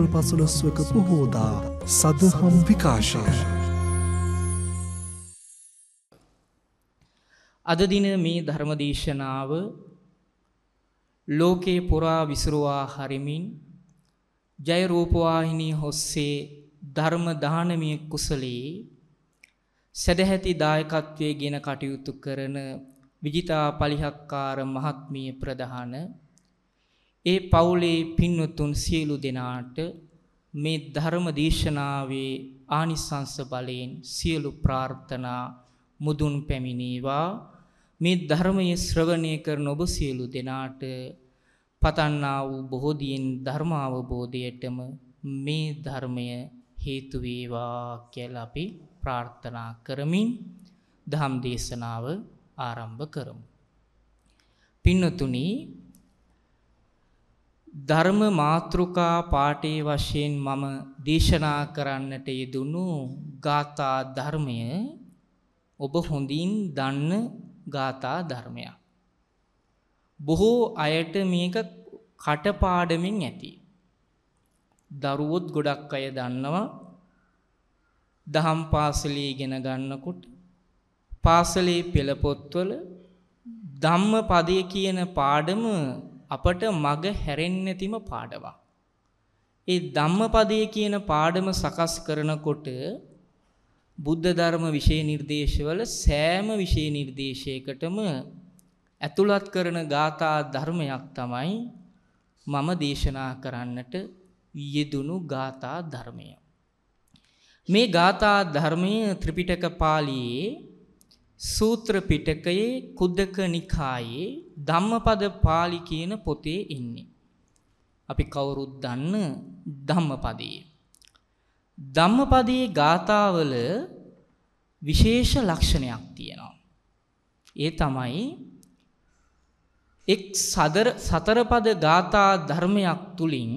සැප්තැම්බර් පසළොස්වක පොහෝදා සදහම් විකාශය. අද දින මේ ධර්මදේශනාව ලෝකේ පුරා විසුරුවා හරිමින් ජයරූපවාහිනී හොස්සේ ධර්ම දානමිය කුසලයේ සැදැහැති දායකත්වයේ ගෙන කටයුතු කරන විජිතා පලිහක්කාර මහත්මිය ප්‍රධාන ඒ පවුලේ පින්වතුන් සියලු දෙනාට මේ ධර්ම දේශනාවේ ආනිසංස බලයෙන් සියලු ප්‍රාර්ථනා මුදුන් පැමිණේවා මේ ධර්මයේ ශ්‍රවණය කරන ඔබ සියලු දෙනාට පතන්නා වූ බොහෝදීන් ධර්ම අවබෝධයටම මේ ධර්මය හේතු වේවා කියලා අපි ප්‍රාර්ථනා කරමින් ධම් දේශනාව ආරම්භ කරමු. පින්නතුනි ධර්ම මාතෘකා පාඨයේ වශයෙන් මම දේශනා කරන්නට යෙදුණු ගාථා ධර්මය ඔබ හොඳින් දන්න ගාථා ධර්මයක්. බොහෝ අයට මේක කටපාඩමින් ඇති. දරුවොත් ගොඩක් අය දන්නවා දහම් පාසලේ ඉගෙන ගන්නකොට පාසලේ පෙළ පොත්වල ධම්ම පදය කියන පාඩම අපට මග හැරෙන්නැතිම පාඩවා. ඒ ධම්මපදය කියන පාඩම සකස් කරනකොට බුද්ධ ධර්ම විෂය නිර්දේශවල සෑම විෂය නිර්දේශයකටම ඇතුළත් කරන ගාථා ධර්මයක් තමයි මම දේශනා කරන්නට යෙදුණු ගාථා ධර්මය. මේ ගාථා ධර්මය ත්‍රිපිටක පාලියේ සූත්‍ර පිටකයේ කුද්දක නිකායේ ධම්මපද පාලි කියන පොතේ ඉන්නේ. අපි කවුරුත් දන්න ධම්මපදයේ. ධම්මපදයේ ගාථාවල විශේෂ ලක්ෂණයක් තියෙනවා. ඒ තමයි එක් සදර සතරපද ගාථා ධර්මයක් තුලින්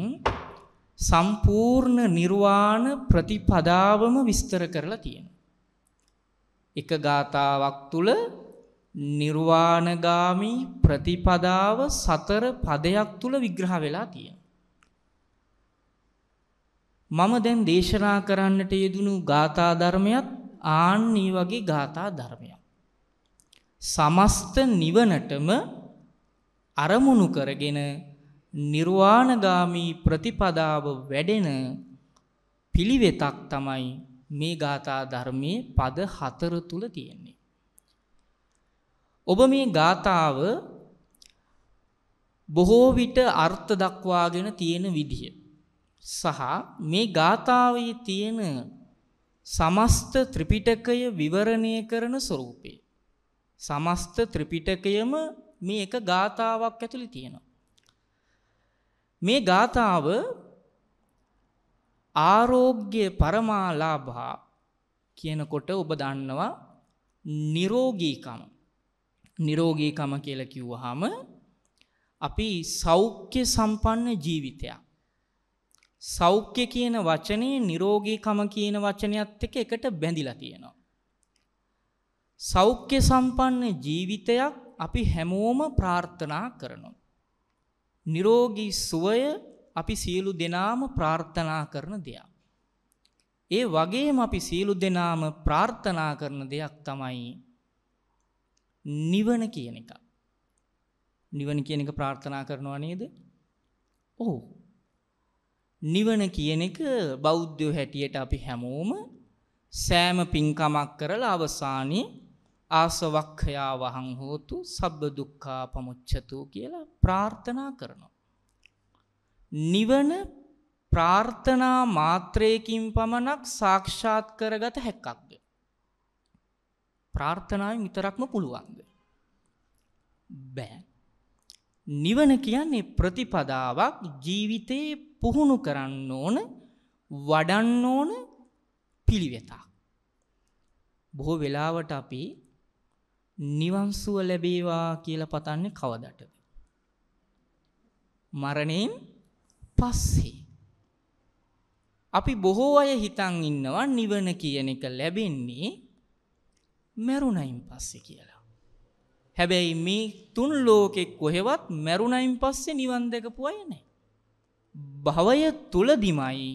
සම්පූර්ණ නිර්වාණ ප්‍රතිපදාවම විස්තර කරලා තියෙනවා. එක ගාතාවක් තුල නිර්වාණගාමී ප්‍රතිපදාව සතර පදයක් තුල විග්‍රහ වෙලා තියෙනවා. මම දැන් දේශනා කරන්නට යෙදුණු ගාථා ධර්මයක් ආන්නී වගේ ගාථා ධර්මයක්. සමස්ත නිවනටම අරමුණු කරගෙන නිර්වාණගාමී ප්‍රතිපදාව වැඩෙන පිළිවෙතක් තමයි මේ ගාථා ධර්මයේ පද හතර තුල තියෙන. ඔබ මේ ගාතාව බොහෝ විට අර්ථ දක්වාගෙන තියෙන විදිය සහ මේ ගාථාවේ තියෙන සමස්ත ත්‍රිපිටකය විවරණය කරන ස්වરૂපේ සමස්ත ත්‍රිපිටකයම මේ එක ගාතාවක් ඇතුළේ තියෙනවා මේ ගාතාව ආරෝග්‍ය පරමාලාභා කියනකොට ඔබ දන්නවා නිරෝගීකම නිරෝගීකම කියලා කිව්වහම අපි සෞඛ්‍ය සම්පන්න ජීවිතයක්. සෞඛ්‍ය කියන වචනේ නිරෝගීකම කියන වචනයත් එක්ක එකට බැඳිලා තියෙනවා. සෞඛ්‍ය සම්පන්න ජීවිතයක් අපි හැමෝම ප්‍රාර්ථනා කරනවා. නිරෝගී සුවය අපි සියලු දෙනාම ප්‍රාර්ථනා කරන දෙයක්. ඒ වගේම අපි සියලු දෙනාම ප්‍රාර්ථනා කරන දෙයක් තමයි නිවන කියන එක. නිවන කියන එක ප්‍රාර්ථනා කරනවා නේද? ඔව්. නිවන කියන එක බෞද්ධයෝ හැටියට අපි හැමෝම සෑම පින්කමක් කරලා අවසානයේ ආසවක්ඛයා වහං හෝතු සබ්බ දුක්ඛා පමුච්ඡතු කියලා ප්‍රාර්ථනා කරනවා. නිවන ප්‍රාර්ථනා මාත්‍රයකින් පමණක් සාක්ෂාත් කරගත හැක්කක්ද? ප්‍රාර්ථනාවෙන් විතරක්ම පුළුවන්ද? බෑ. නිවන කියන්නේ ප්‍රතිපදාවක් ජීවිතේ පුහුණු කරන්න ඕන වඩන්න ඕන පිළිවෙතක්. බොහෝ වෙලාවට අපි නිවන්සුව ලැබේවා කියලා පතන්නේ කවදටද? මරණයෙන් පස්සේ. අපි බොහෝ අය හිතන් ඉන්නවා නිවන කියන එක ලැබෙන්නේ මැරුණයින් පස්සෙ කියලා. හැබැයි මේ තුන් ලෝකෙ කොහෙවත් මැරුණයින් පස්සෙ නිවන් දෙකපු අය නෑ. භවය තුලදිමයි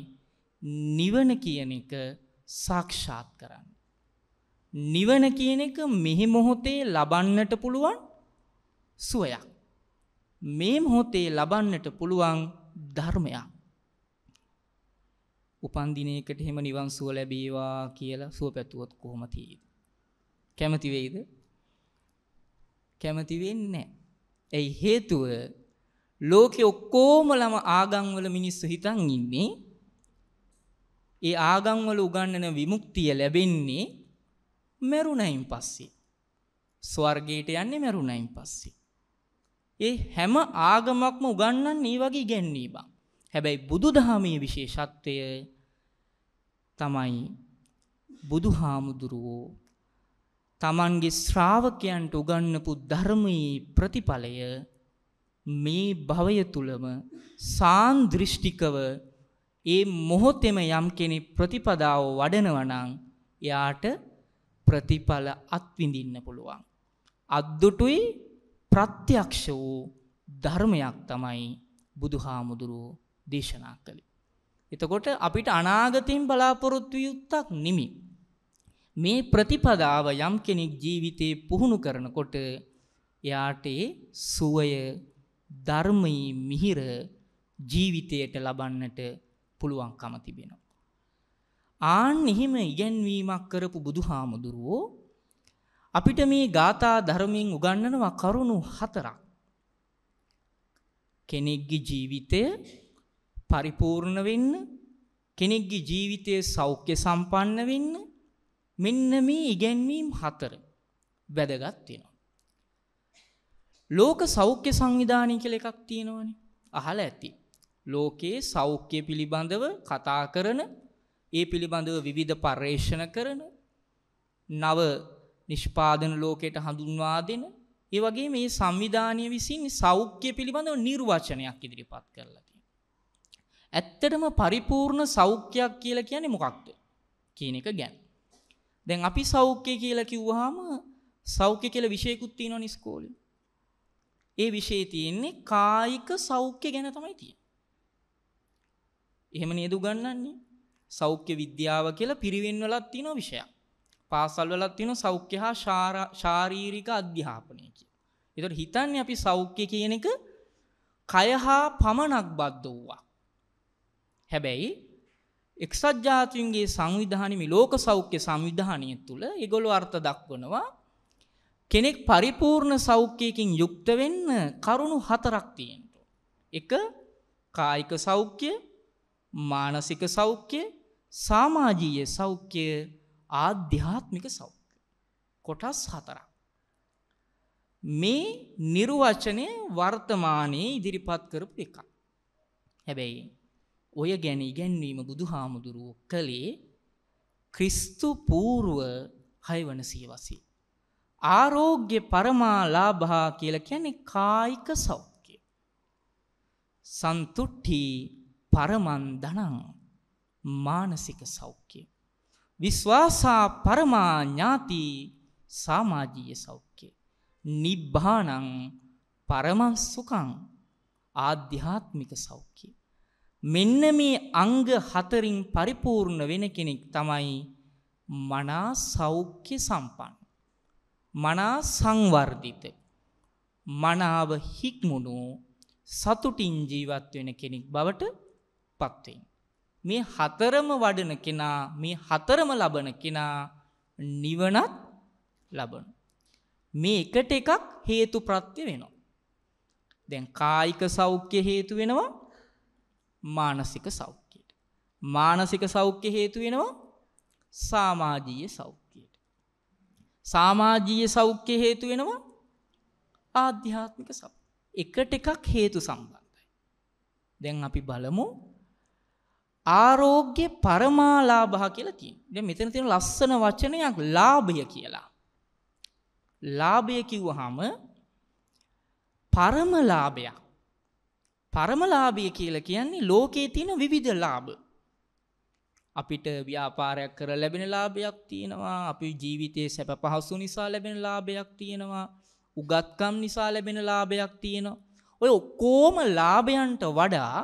නිවන කියන එක සාක්ෂාත් කරන්න. නිවන කියන එක මෙහි මොහොතේ ලබන්නට පුළුවන් සුවයක්. මේ මොහොතේ ලබන්නට පුළුවන් ධර්මයක්. උපන්දිනයකට හෙම නිවන් සුව ලැබේවා කියලා සුව පැතුවොත් කොහොමතිීද. කැමති වෙයිද? කැමති වෙන්නේ නැහැ. ඒයි හේතුව ලෝකෙ ඔක්කොම ළම ආගම්වල මිනිස්සු හිතන් ඉන්නේ ඒ ආගම්වල උගන්වන විමුක්තිය ලැබෙන්නේ මරුණයින් පස්සේ. ස්වර්ගයට යන්නේ මරුණයින් පස්සේ. ඒ හැම ආගමක්ම උගන්වන්නේ ඒ වගේ ඉගැන්වීමක්. හැබැයි බුදුදහමේ විශේෂත්වය තමයි බුදුහාමුදුරුවෝ තමන්ගේ ශ්‍රාවකයන්ට උගන්නපු ධර්මයේ ප්‍රතිඵලය මේ භවය තුලම සාන්දෘෂ්ටිකව ඒ මොහොතෙම යම් කෙනෙක් ප්‍රතිපදාව වඩනවා නම් එයාට ප්‍රතිඵල අත්විඳින්න පුළුවන්. අද්දුටුයි ප්‍රත්‍යක්ෂ වූ ධර්මයක් තමයි බුදුහාමුදුරුව දේශනා කළේ. එතකොට අපිට අනාගතයෙන් බලාපොරොත්තු යුත්තක් නිමි. මේ ප්‍රතිපදාව යම් කෙනෙක් ජීවිතේ පුහුණු කරනකොට එයාට සුවය ධර්මයේ මිහිර ජීවිතයට ලබන්නට පුළුවන්කම තිබෙනවා. ආන් එහෙම ඉගැන්වීමක් කරපු බුදුහාමුදුරුවෝ අපිට මේ ගාථා ධර්මයෙන් උගන්වනවා කරුණු හතරක්. කෙනෙක්ගේ ජීවිතය පරිපූර්ණ වෙන්න, කෙනෙක්ගේ ජීවිතය සෞඛ්‍ය සම්පන්න වෙන්න, මෙන්න මේ ඉගැන්වීම් හතර වැදගත් වෙනවා. ලෝක සෞඛ්‍ය සංවිධානය කළ එකක් තියෙනවනි අහල ඇති. ලෝකයේ සෞඛ්‍ය පිළිබඳව කතා කරන ඒ පිළිබඳව විවිධ පර්යේෂණ කරන නව නිෂ්පාදන ලෝකයට හඳුන්වා දෙන ඒ වගේ මේ සංවිධානය විසින් සෞඛ්‍ය පිළිබඳව නිර්වචනයක් ඉදිරිපත් කරලා තියෙනවා. ඇත්තටම පරිපූර්ණ සෞඛ්‍යයක් කියලා කියන්නේ මොකක්ද කියන එක ගැන. දැන් අපි සෞඛ්‍ය කියලා කිව්වහම සෞඛ්‍ය කියලා විෂයකුත් තියෙනවනේ ඉස්කෝලේ. ඒ විෂයේ තියෙන්නේ කායික සෞඛ්‍ය ගැන තමයි තියෙන්නේ. එහෙම නේද උගන්වන්නේ? සෞඛ්‍ය විද්‍යාව කියලා පිරිවෙන් වලක් තියෙන විෂයක්. පාසල් වලක් තියෙන සෞඛ්‍ය හා ශාරීරික අධ්‍යාපනය කියලා. ඒතකොට හිතන්නේ අපි සෞඛ්‍ය කියන එක කය හා පමණක් බද්ධ වූවක්. හැබැයි එක්සත් ජාතින්ගේ සංවිධානම ලෝක සෞඛ්‍ය සංවිධානය තුළ එගොලු අර්ථ දක්වනවා කෙනෙක් පරිපූර්ණ සෞඛ්‍යයකින් යුක්ත වෙන්න කරුණු හතරක් තියෙන්ට. එක කායික සෞඛ්‍ය මානසික සෞඛ්‍ය සාමාජීය සෞඛ්‍ය ආධ්‍යාත්මික සෞඛ්‍ය. කොටස් හතරක්. මේ නිර්වචනය වර්තමානයේ ඉදිරිපත් කරපු එකක්. හැබැයි ඔය ගැන ඉගැන්වීම බුදු හාමුදුරුවෝ කළේ ක්‍රිස්තු පූර්ුව හයවන සියවසී. ආරෝග්‍ය පරමාලාභා කියල කියැනෙ කායික සෞඛ්‍ය. සන්තුට්ටි පරමන් දනං මානසික සෞඛ්‍ය. විශ්වාසා පරමාඥාති සාමාජීය සෞඛ්‍ය. නිබ්භානං පරමන් සුකං ආධ්‍යාත්මික සෞඛ්‍යය. මෙන්න මේ අංග හතරින් පරිපූර්ණ වෙන කෙනෙක් තමයි මනා සෞඛ්‍ය සම්පන්න. මනා සංවර්ධිත. මනාව හික්මුණු සතුටින් ජීවත් වෙන කෙනෙක් බවට පත්වෙන්. මේ හතරම වඩන කෙනා මේ හතරම ලබන කෙනා නිවනත් ලබන. මේ එකට එකක් හේතු ප්‍රත්‍ය වෙනවා. දැන් කායික සෞඛ්‍ය හේතු වෙනවා මානසික සෞඛ්‍යයට. මානසික සෞඛ්‍ය හේතුවෙනවා සාමාජීය සෞඛ්‍යයට. සාමාජීය සෞඛ්‍ය හේතුවෙනවා ආධ්‍යාත්මික සෞ. එකට එකක් හේතු සම්බන්ධයි. දැන් අපි බලමු ආරෝග්‍ය පරමාලාභහ කියලතින් ද මෙතන තින ලස්සන වචනයක් ලාභය කියලා. ලාභය කිව්ව හම පරමලාභයක් පරමලාභය කියලා කියන්නේ ලෝකයේ තියෙන විවිධ ලාභ. අපිට ව්‍යාපාරයක් කර ලැබෙන ලාභයක් තියෙනවා අපි ජීවිතයේ සැප පහසු නිසා ලැබෙන ලාභයක් තියෙනවා උගත්කම් නිසා ලැබෙන ලාභයක් තියෙනවා ඔය ඔක්කෝම ලාභයන්ට වඩා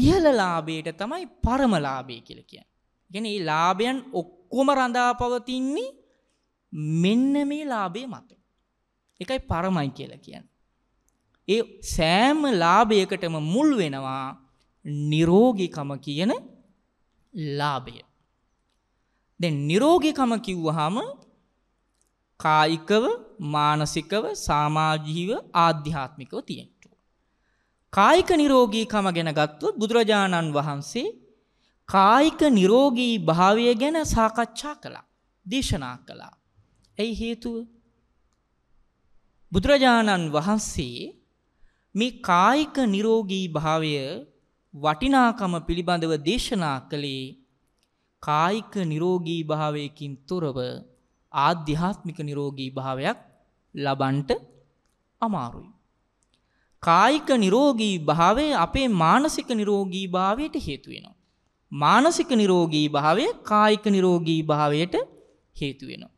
ඉහළ ලාභයට තමයි පරම ලාභය කියලා කියන්නේ. يعني මේ ලාභයන් ඔක්කොම රඳා පවතින්නේ මෙන්න මේ ලාභයේ මත. ඒකයි පරමයි කියලා කියන්නේ. ඒ සෑම ලාභයකටම මුල් වෙනවා නිරෝගිකම කියන ලාභය. දැන් නිරෝගිකම කිව්වහම කායිකව මානසිකව සමාජීව ආධ්‍යාත්මිකව තියෙන්න කායික නිරෝගීකම ගැන ගත්තොත් බුදුරජාණන් වහන්සේ කායික නිරෝගී භාවය ගැන සාකච්ඡා කළා. දේශනා කළා. ඇයි හේතුව බුදුරජාණන් වහන්සේ මේ කායික නිරෝගී භාවය වටිනාකම පිළිබඳව දේශනා කළේ කායික නිරෝගී භාවයකින් තොරව ආධ්‍යාත්මික නිරෝගී භාවයක් ලබන්ට අමාරුයි. කායික නිරෝගී භාවය අපේ මානසික නිරෝගී භාවයට හේතු වෙනවා. මානසික නිරෝගී භාවය කායික නිරෝගී භාවයට හේතු වෙනවා.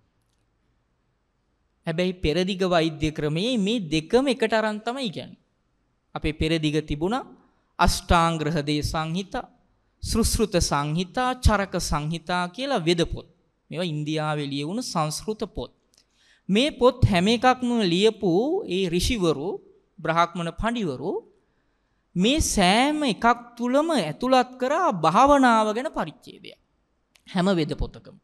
හැබැයි පෙරදිග වෛද්‍ය ක්‍රමයේ මේ දෙකම එකට අරන් තමයි කියන්නේ. අපේ පෙරදිග තිබුණා අෂ්ටාංග්‍රහදේ සංහිතා සෘස්ෘත සංහිතා චරක සංහිතා කියලා වෙදපොත් මෙවා ඉන්දියාවේ ලියවුණු සංස්කෘත පොත් මේ පොත් හැම එකක්ම ලියපු ඒ ඍෂිවරු බ්‍රහ්මණ පඬිවරු මේ සෑම එකක් තුලම ඇතුළත් කරා භාවනාව ගැන පරිච්ඡේදය හැම වේද පොතකම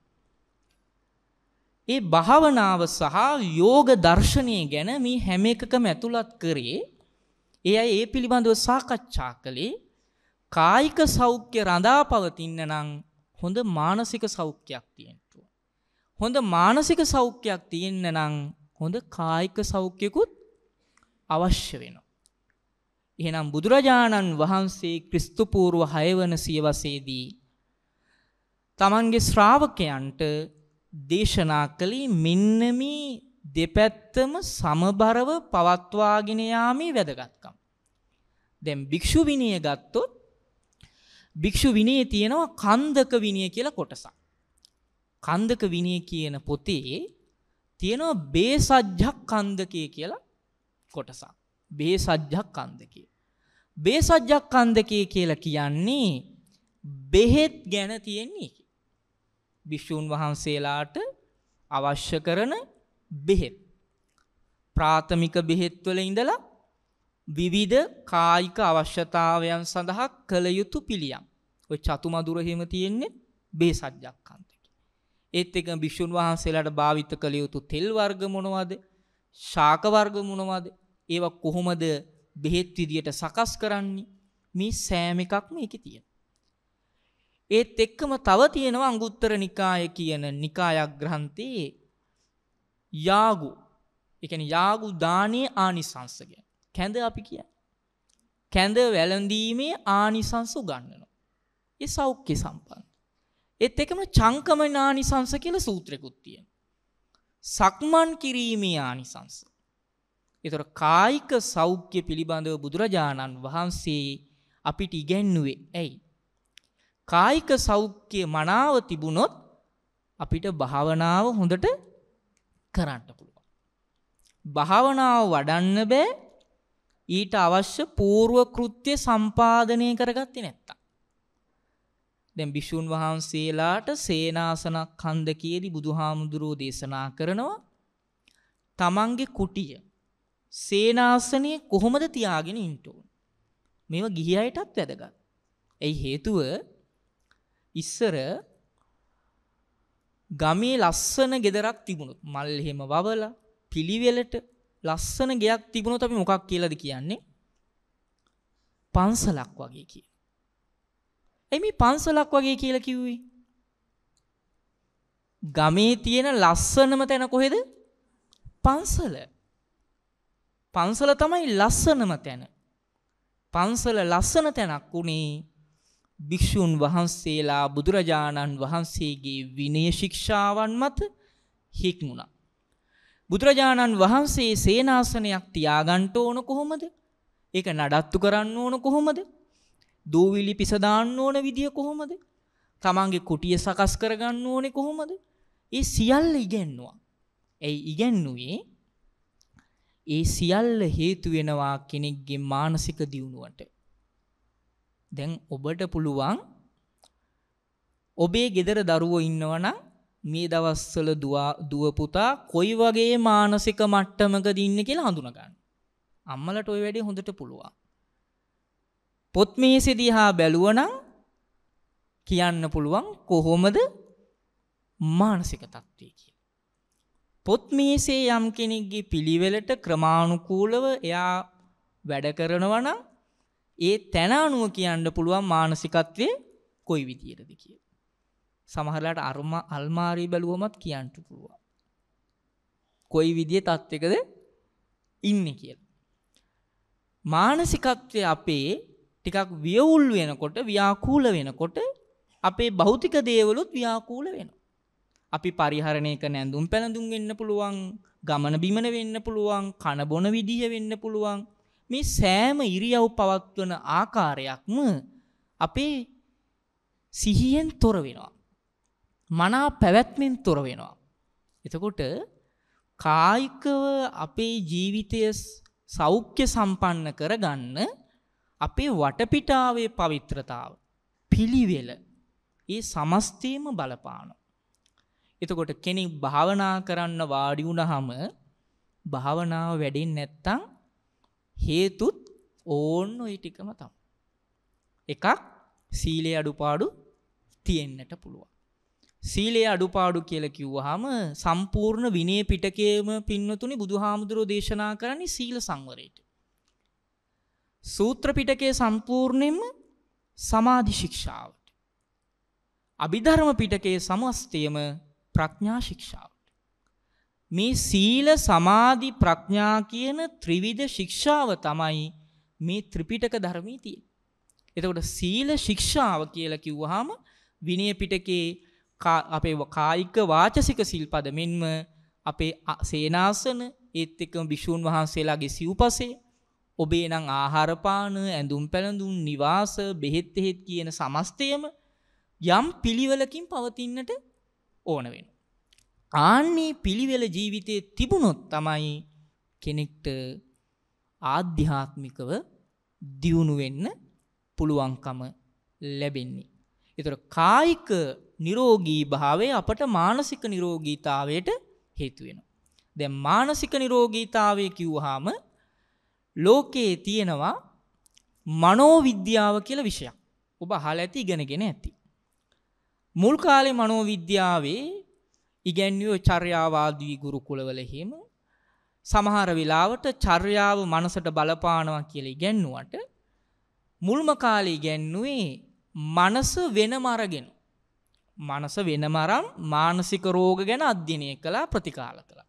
ඒ භාවනාව සහ යෝග දර්ශනය ගැන මේ හැම එකකම ඇතුළත් කරේ ඒ අයි ඒ පිළිබඳව සාකච්ඡා කළේ කායික සෞඛ්‍ය රඳා පවතින්න නම් හොඳ මානසික සෞඛ්‍යයක් තියෙන්ටුව. හොඳ මානසික සෞඛ්‍යයක් තියෙන්න නම් හොඳ කායික සෞඛ්‍යකුත් අවශ්‍ය වෙනවා. එහෙනම් බුදුරජාණන් වහන්සේ ක්‍රිස්තුපූර්ව හයවන සියවසේදී තමන්ගේ ශ්‍රාවකයන්ට දේශනා කළේ මෙන්න මේ දෙපැත්තම සමබරව පවත්වාගෙන යාමේ වැදගත්කම්. දැන් භික්ෂු විනය ගත්තොත් භික්ෂු විනයේ තියෙනවා කන්දක විනය කියලා කොටසක්. කන්දක විනය කියන පොතේ තියෙනවා බේසජ්ජක් කන්දකය කියලා කොටසක්. බේසජ්ජක් කන්දකය. බේසජ්ජක් කන්දකය කියලා කියන්නේ බෙහෙත් ගැන තියෙන්නේ. භික්ෂූන් වහන්සේලාට අවශ්‍ය කරන බෙහෙත්. ප්‍රාථමික බෙහෙත්වල ඉඳලා විවිධ කායික අවශ්‍යතාවයන් සඳහා කළ යුතු පිළියම්. ඔය චතුමදුරහෙම තියෙන්නේ බේ සජ්ජක්කන්තට. ඒත් එක භිෂුන් වහන්සේලාට භාවිත කළ යුතු තෙල් වර්ගමොනවද ශාකවර්ගමුණවද ඒව කොහොමද බෙහෙත් විදියට සකස් කරන්නේ මේ සෑම එකක්ම එක තියෙන. ඒත් එක්කම තව තියෙනවා අංගුත්තර නිකාය කියන නිකායක් ග්‍රන්ථයේ යාගු එකන යාගු දානය ආනිසංසකය කැඳ අපි කිය කැඳ වැලඳීමේ ආනිසංසු ගන්නනවා එ සෞඛ්‍ය සම්පන්න එත් එකම චංකම නානිසංස කියල සූත්‍රයකුත් තියෙන සක්මන් කිරීමේ ආනිසංස එතොට කායික සෞඛ්‍ය පිළිබඳව බුදුරජාණන් වහන්සේ අපිට ඉගැන්නුවේ ඇයි කායික සෞඛ්‍ය මනාව තිබුණොත් අපිට භාවනාව හොඳට කරන්න පුළුවන්. භාවනාව වඩන්න බෑ ඊට අවශ්‍ය පූර්ව කෘත්‍ය සම්පාදනය කරගත්තේ නැත්තම්. දැන් භික්ෂුන් වහන්සේලාට සේනාසනක් කන්ද කියේදී බුදුහාමුදුරෝ දේශනා කරනවා තමන්ගේ කුටිය සේනාසනය කොහොමද තියාගෙන ඉන්න ඕන. මේව ගිහි අයටත් වැදගත්. ඒ හේතුව ඉස්සර ගමේ ලස්සන ගෙදරක් තිබුණුත් මල් එහෙම වවල පිළිවෙලට ලස්සන ගයක් තිබුණොත් අපි මොකක් කියලද කියන්නේ පන්සලක් වගේ කිය. ඇයි මේ පන්සලක් වගේ කියල කිව්වේ. ගමේ තියෙන ලස්සනම තැන කොහෙද පන්සල පන්සල තමයි ලස්සනම තැන පන්සල ලස්සන තැනක් වුණේ භික්ෂූන් වහන්සේලා බුදුරජාණන් වහන්සේගේ විනය ශික්ෂාවන් මත හික්මුණා. බුදුරජාණන් වහන්සේ සේනාසනයක් තියාගන්න ඕන කොහොමද? ඒක නඩත්තු කරන්න ඕන කොහොමද? දූවිලි පිස දාන්න ඕන විදිය කොහොමද? තමන්ගේ කුටිය සකස් කරගන්න ඕනේ කොහොමද? ඒ සියල්ල ඉගෙනුවා. ඒ ඉගෙනුවේ ඒ සියල්ල හේතු වෙනවා කෙනෙක්ගේ මානසික දියුණුවට. දැන් ඔබට පුළුවන් ඔබේ ගෙදර දරුවෝ ඉන්නවනම් මේ දවස්වල දුව පුතා කොයි වගේ මානසික මට්ටමකද ඉන්න කියලා හඳුනගන්න. අම්මලට ওই වැඩේ හොඳට පුළුවන්. පොත් මේසේ දිහා බැලුවනම් කියන්න පුළුවන් කොහොමද මානසික තත්ත්වය කියලා. පොත් මේසේ යම් කෙනෙක්ගේ පිළිවෙලට ක්‍රමානුකූලව එයා වැඩ කරනවා නම් ඒ තැන අනුව කියන්න පුළුවන් මානසිකත්වය කොයි විදියටද කිය. සමහරලාට අර්ම අල්මාරී බැලුවමත් කියන්ට පුළුවන්. කොයි විදිිය තත්ත්කද ඉන්න කියල. මානසිකත්වය අපේ ටිකක් වියවුල් වෙනකොට ව්‍යාකූල වෙනකොට අපේ භෞතික දේවලුත් ව්‍යාකූල වෙන. අපි පරිහරණයක නැඳුම් පැළඳුම් වෙන්න පුළුවන් ගමන බිමන වෙන්න පුළුවන් කණබොන විදිහ වෙන්න පුළුවන් මේ සෑම ඉරියව් පවත්වන ආකාරයක්ම අපේ සිහියෙන් තොර වෙනවා. මනා පැවැත්මෙන් තොර වෙනවා. එතකොට කායිකව අපේ ජීවිතය සෞඛ්‍ය සම්පන්න කරගන්න අපේ වටපිටාවේ පවිත්‍රතාව පිළිවෙල ඒ සමස්තේම බලපානවා. එතකොට කෙනෙක් භාවනා කරන්න වාඩි වුණාම භාවනාව වැඩෙන්නේ නැත්තම් හේතුත් ඕන්න ওই ටිකම තමයි. එකක් සීලේ අඩුපාඩු තියෙන්නට පුළුවන්. සීලේ අඩුපාඩු කියලා කිව්වහම සම්පූර්ණ විනය පිටකයේම පින්නතුනි බුදුහාමුදුරෝ දේශනා කරන්නේ සීල සංවරයට. සූත්‍ර පිටකයේ සම්පූර්ණයෙන්ම සමාධි ශික්ෂාවට. අභිධර්ම පිටකයේ සමස්තයම ප්‍රඥා ශික්ෂාව. මේ සීල සමාධි ප්‍රඥා කියන ත්‍රිවිධ ශික්ෂාව තමයි මේ ත්‍රිපිටක ධර්මයේ තියෙන්නේ. එතකොට සීල ශික්ෂාව කියලා කිව්වහම විනය පිටකේ අපේ කායික වාචසික සිල්පද මෙන්ම අපේ සේනාසන ඒත් එක්කම භික්ෂුන් වහන්සේලාගේ සිව්පසේ ඔබේ නම් ආහාර පාන ඇඳුම් පැළඳුම් නිවාස බෙහෙත් කියන සමස්තයම යම් පිළිවෙලකින් පවතින්නට ඕන වෙනවා. ආන්නේ පිළිවෙල ජීවිතයේ තිබුණොත් තමයි කෙනෙක්ට ආධ්‍යාත්මිකව දියුණු වෙන්න පුළුවන්කම ලැබෙන්නේ. ඒතර කායික නිරෝගී භාවය අපට මානසික නිරෝගීතාවයට හේතු වෙනවා. දැන් මානසික නිරෝගීතාවය කිව්වහම ලෝකයේ තියෙනවා මනෝවිද්‍යාව කියලා විෂයක්. ඔබ අහලා ඇති ඉගෙනගෙන ඇති. මුල් කාලේ මනෝවිද්‍යාවේ ඉගැන්වෝ චර්යාවාදී ගුරුකුලවලහෙම සමහර වෙලාවට චර්යාව මනසට බලපානවා කියල ඉගැන්නුවට මුල්ම කාලේ ඉගැන්නුවේ මනස වෙන මරගෙන. මනස වෙන මරම් මානසික රෝග ගැන අධ්‍යනය කලා ප්‍රතිකාල කළ.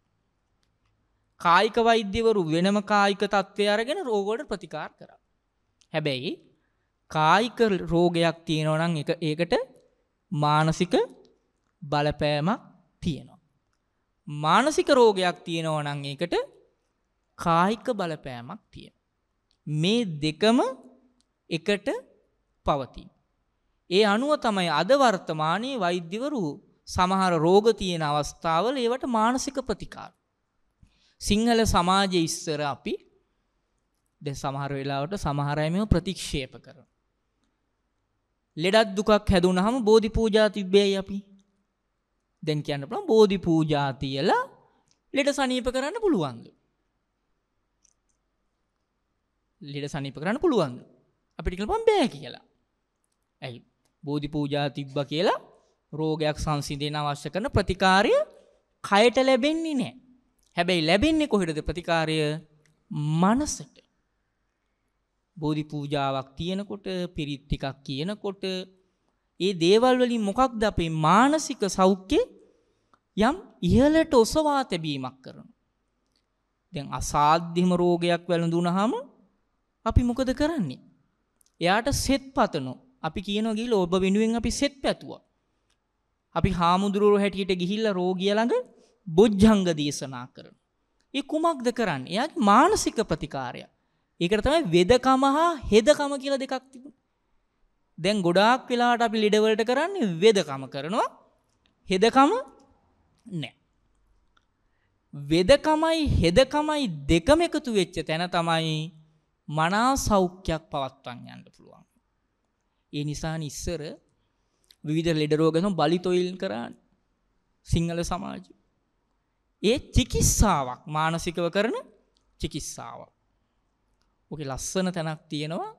කායික වෛද්‍යවරු වෙනම කායික තත්ත්වය අරගෙන රෝගොඩ ප්‍රතිකාර කර. හැබැයි කායික රෝගයක් තියෙනවනං ඒකට මානසික බලපෑමක් තියෙනවා. මානසික රෝගයක් තියෙනව නම් ඒකට කායික බලපෑමක් තියෙන. මේ දෙකම එකට පවතින්. ඒ අනුව තමයි අද වර්තමානයේ වෛද්‍යවරු සමහර රෝග තියෙන අවස්ථාවල ඒවට මානසික ප්‍රතිකාර. සිංහල සමාජය ඉස්සර අපි ද සමහර වෙලාවට සමහරයම ප්‍රතික්ෂේප කරන. ලෙඩත් දුකක් හැදුනහම බෝධි පූජා තිබ්බේයි අපි දැන් කියන්න පුළන් බෝධි පූජා තියලා ලෙඩ සනීප කරන්න පුළුවන්ද. ලෙඩ සනීප කරන්න පුළුවන්ද. අපිටිකල්පම් බෑ කියලා. ඇයි බෝධි පූජා තිබ්බ කියලා රෝගයක් සංසිදෙන අවශ්‍ය කරන ප්‍රතිකාරය කයට ලැබෙන්නේ නෑ. හැබැයි ලැබෙන්නේ කොහෙටද ප්‍රතිකාරය මනසට. බෝධි පූජාවක් තියෙනකොට පිරිත් ටිකක් කියනකොට ඒ දේවල් වලින් මොකක්ද අපේ මානසික සෞඛ්‍ය යම් ඉහළට ඔසවා තැබීමක් කරනවා. දැන් අසාධ්‍යම රෝගයක් වැළඳුනහම අපි මොකද කරන්නේ? එයාට සෙත් පතනෝ. අපි කියනවා ගිහලා ඔබ වෙනුවෙන් අපි සෙත් පැතුවා. අපි හාමුදුරුවෝ හැටියට ගිහිල්ලා රෝගිය ළඟ බොජ්ජංග දේශනා කරනවා. ඒ කුමක්ද කරන්නේ? එයාගේ මානසික ප්‍රතිකාරය. ඒකට තමයි වෙදකම හා හෙදකම කියලා දෙකක් තිබුණේ. දැන් ගොඩාක් වෙලාට අපි ලිඩවලට කරන්නේ වෙදකම කරනවා හෙදකම නෑ. වෙදකමයි හෙදකමයි දෙකම එකතු වෙච්ච තැන තමයි මනා සෞඛ්‍යයක් පවත්වන් යන්න පුළුවන්. ඒ නිසා ඉස්සර විවිධ ලෙඩරෝගන බලිතොයිල් කරන්න සිංහල සමාජ. ඒ චිකිස්සාාවක් මානසිකව කරන චිකිස්සාාවක්. ඕක ලස්සන තැනක් තියෙනවා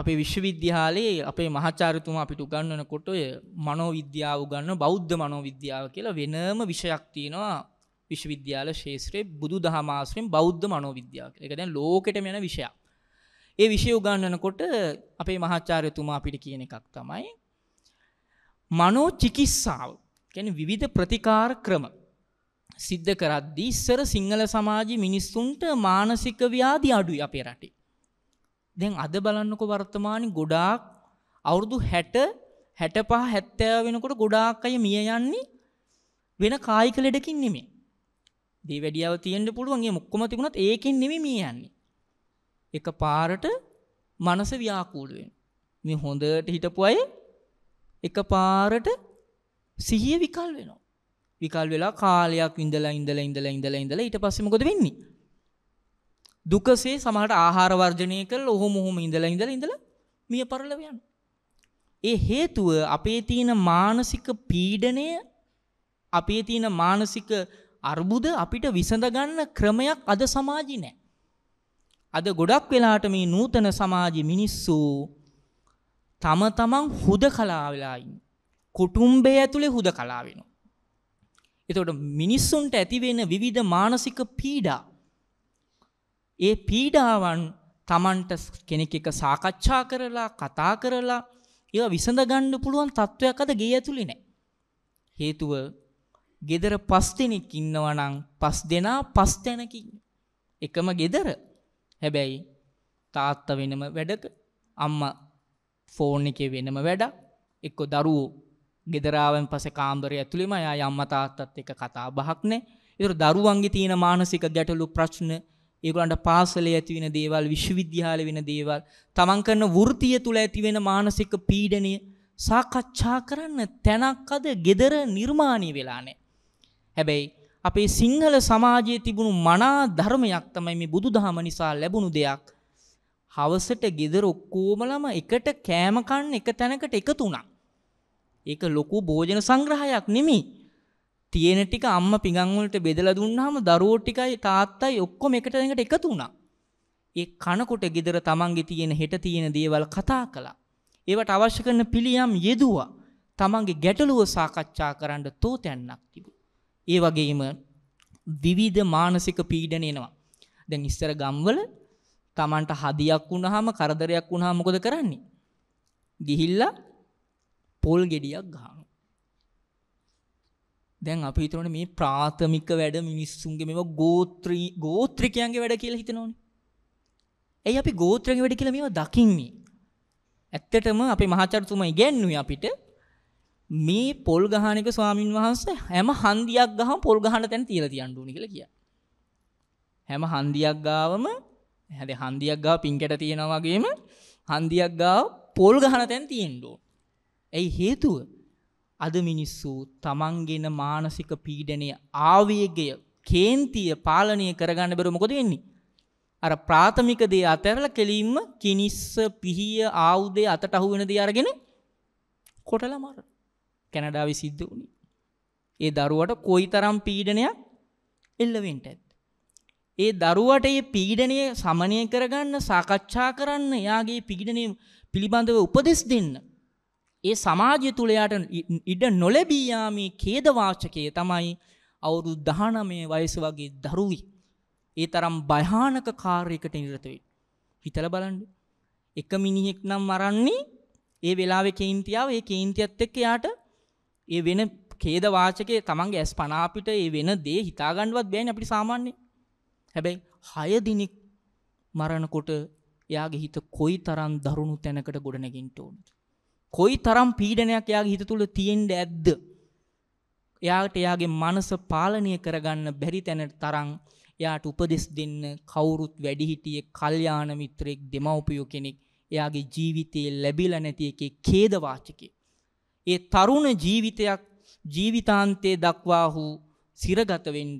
අපේ විශ්වවිද්‍යාලයේ අපේ මහාචාරතුම අපිට උගන්වනකොට ඔය මනෝවිද්‍යාව උගන්න බෞද්ධ මනෝවිද්‍යාව කියලා වෙනම විෂයක් තියෙනවා විශ්වවිද්‍යාල ශේත්‍රයේ බුදු දහමාශ්‍රයෙන් බෞද්ධ මනෝවිද්‍යාව කියලා. ඒක දැන් ලෝකෙට යන විෂයක්. ඒ විෂය උගන්වනකොට අපේ මහාචාර්යතුමා අපිට කියන එකක් තමයි මනෝ චිකිත්සාව. කියන්නේ විවිධ ප්‍රතිකාර ක්‍රම සිද්ධ කරද්දී ඉස්සර සිංහල සමාජයේ මිනිස්සුන්ට මානසික ව්‍යාධි අඩුයි අපේ රටේ. දැන් අද බලන්නකො වර්තමානි ගොඩාක් අවුරුදු 60 65 70 වෙනකොට ගොඩාක් අය මිය යන්නේ වෙන කායික ලෙඩකින් නෙමෙයි. දේ වැඩියව තියෙන්න පුළුවන් ඒ මුක්කම තිබුණත් ඒකෙන් නෙමෙයි මිය යන්නේ. එක පාරට මනස ව්‍යාකූල වෙනවා. මේ හොඳට හිටපු අය එක පාරට සිහිය විකල් වෙනවා. විකල් වෙලා කාලයක් ඉඳලා ඉඳලා ඉඳලා ඉඳලා ඉඳලා ඊට පස්සේ මොකද වෙන්නේ? දුකසේ සමහට ආහාර වර්ජනය කළ ඔහොම ඔහොම ඉඳලා ඉඳලා ඉඳලා මිය පරලව යන. ඒ හේතුව අපේ තියෙන මානසික පීඩනය අපේ තියෙන මානසික අර්බුද අපිට විසඳගන්න ක්‍රමයක් අද සමාජි නෑ. අද ගොඩක් වෙලාට මේ නූතන සමාජි මිනිස්සු තම තමන් හුද කලාවෙලායින් කුටුම්බය ඇතුළේ හුද කලාවෙනවා. එතකොට මිනිස්සුන්ට ඇතිවෙන විවිධ මානසික පීඩා ඒ පීඩාවන් Tamanට කෙනෙක් එක සාකච්ඡා කරලා කතා කරලා ඒවා විසඳ ගන්න පුළුවන් තත්වයක් අද ගේ ඇතුළේ නැහැ. හේතුව gedara පස් දෙනෙක් ඉන්නවා නම් පස් දෙනා පස් තැනකින් එකම gedara. හැබැයි තාත්තා වෙනම වැඩක අම්මා ෆෝන් එකේ වෙනම වැඩක් එක්ක දරුවෝ ගෙදරාවෙන් පස්සේ කාමරය ඇතුළෙම අය අම්මා තාත්තත් එක්ක කතා බහක් නැහැ. ඒතර දරුවන්ගේ තියෙන මානසික ගැටලු ප්‍රශ්න ඒගොල්ලන්ට පාසලේ ඇති වෙන දේවල්, විශ්වවිද්‍යාලේ වෙන දේවල්, තමන් කරන වෘත්තිය තුල ඇති වෙන මානසික පීඩනය සාකච්ඡා කරන්න තැනක් අද gedara නිර්මාණය වෙලා නැහැ. හැබැයි අපේ සිංහල සමාජයේ තිබුණු මනා ධර්මයක් තමයි මේ බුදුදහම නිසා ලැබුණු දෙයක්. හවසට gedara ඔක්කොම ළම එකට කෑම කන්න එක තැනකට එකතු වුණා. ඒක ලොකු භෝජන සංග්‍රහයක් නෙමෙයි. තියෙන ටික අම්මා පිඟන් වලට බෙදලා දුන්නාම දරුවෝ ටිකයි තාත්තයි ඔක්කොම එකට දෙකට එකතු වුණා. ඒ කනකොට gedara තමන්ගේ තියෙන හෙට තියෙන දේවල් කතා කළා. ඒවට අවශ්‍ය කරන පිළියම් යෙදුවා. තමන්ගේ ගැටලුව සාකච්ඡා කරන්න තෝතැන්නක් තිබුණා. ඒ වගේම විවිධ මානසික පීඩන එනවා. දැන් ඉස්සර ගම්වල තමන්ට හදියක් වුණාම කරදරයක් වුණාම මොකද කරන්නේ? ගිහිල්ලා පොල් ගෙඩියක් ගහනවා. දැන් අපි හිතනවනේ මේ ප්‍රාථමික වැඩ මිනිස්සුන්ගේ මේවා ගෝත්‍රි ගෝත්‍රිකයන්ගේ වැඩ කියලා හිතනවනේ. එයි අපි ගෝත්‍රයන්ගේ වැඩ කියලා මේවා දකින්නේ. ඇත්තටම අපේ මහාචාර්යතුමා ඉගැන්නුවේ අපිට මේ පොල් ගහන එක ස්වාමින් වහන්සේ හැම හන්දියක් ගහම පොල් ගහන තැන තියලා තියන්න ඕනේ කියලා කියනවා. හැම හන්දියක් ගාවම හැබැයි හන්දියක් ගාව පින්කැට තියෙනා වගේම හන්දියක් ගාව පොල් ගහන තැන තියෙන්න ඕනේ. ඇයි හේතුව? අද මිනිස්සු තමන්ගෙන මානසික පීඩනය ආවේගය කේන්තිය පාලනය කරගන්න බැරු මොකොද වෙන්නේ. අර ප්‍රාථමික දේ අතැරල කෙලින්ම කිනිස්ස පිහිය ආවුදේ අතට අහුවෙන දේ අරගෙන කොටල මර කැනඩාව සිද්ධ වුණි. ඒ දරුවට කොයි තරම් පීඩනයක් එල්ලවෙන්ට ඇත්. ඒ දරුවට ඒ පීඩනය සමනය කරගන්න සාකච්ඡා කරන්න එයාගේ පිගිඩනය පිළිබඳව උපදෙස් දෙන්න ඒ සමාජය තුළ යාට ඉඩ නොලැබී යාමේ ඛේදවාචකය තමයි අවුරුදු 19 වයස වගේ දරුවි. ඒ තරම් භයානක කාර්යයකට නිරත වෙයි. හිතලා බලන්න. එක මිනිහෙක් නම් මරන්නේ ඒ වෙලාවේ කේන්තියාව ඒ කේන්තියත් එක්ක යාට ඒ වෙන ඛේද වාචකේ තමන්ගේ ඇස් පනා අපිට ඒ වෙන දේ හිතා ගන්නවත් බෑනේ අපිට සාමාන්‍ය. හැබැයි 6 දිනක් මරණකොට එයාගේ හිත කොයි තරම් දරුණු තැනකට ගොඩනැගෙන්න ඕනද? කොයි තරම් පීඩනයක් එයාගේ හිත තුළ තියෙන්න ඇද්ද? එයාට එයාගේ මනස පාලනය කරගන්න බැරි තැනට තරම් එයාට උපදෙස් දෙන්න කවුරුත් වැඩිහිටියෙක්, කල්යාණ මිත්‍රයෙක්, දෙමව්පියෝ කෙනෙක් එයාගේ ජීවිතයේ ලැබිලා නැති එකේ ඛේදවාචකේ. ඒ තරුණ ජීවිතයක් ජීවිතාන්තයේ දක්වා හු සිරගත වෙන්න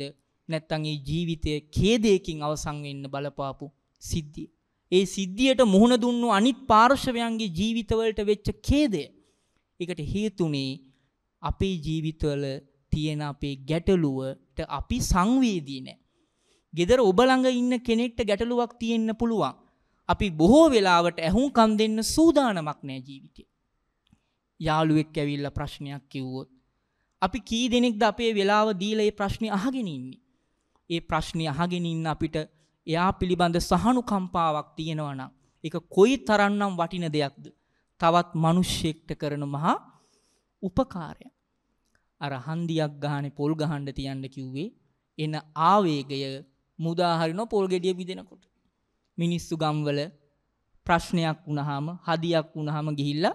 නැත්තම් ඒ ජීවිතයේ ඛේදයකින් අවසන් වෙන්න බලපාපු සිද්ධිය. ඒ සිද්ධියට මුහුණ දුන්නු අනිත් පාර්ශවයන්ගේ ජීවිතවලට වෙච්ච ඛේදය. ඒකට හේතුනේ අපේ ජීවිතවල තියෙන අපේ ගැටලුවට අපි සංවේදී නැහැ. ගෙදර ඔබ ළඟ ඉන්න කෙනෙක්ට ගැටලුවක් තියෙන්න පුළුවන්. අපි බොහෝ වෙලාවට ඇහුම්කන් දෙන්න සූදානමක් නැහැ ජීවිතේ. යාළුවෙක් ඇවිල්ලා ප්‍රශ්නයක් කිව්වොත් අපි කී දෙනෙක්ද අපේ වෙලාව දීලා ඒ ප්‍රශ්නේ අහගෙන ඉන්නේ. ඒ ප්‍රශ්නේ අහගෙන ඉන්න අපිට එයා පිළිබඳ සහනුකම්පාවක් තියෙනවනම් එක කොයි තරන්නම් වටින දෙයක්ද තවත් මනුෂ්‍යෙක්ට කරන මහා උපකාරය. අර හන්දියක් ගානෙ පොල් ගහන්ඩ තියන්න කිව්වේ එන ආවේගය මුදාහරින පොල් ගෙඩිය බිදෙනකොට. මිනිස්සු ගම්වල ප්‍රශ්නයක් වුණහාම හදියක් වුණහම ගිහිල්ල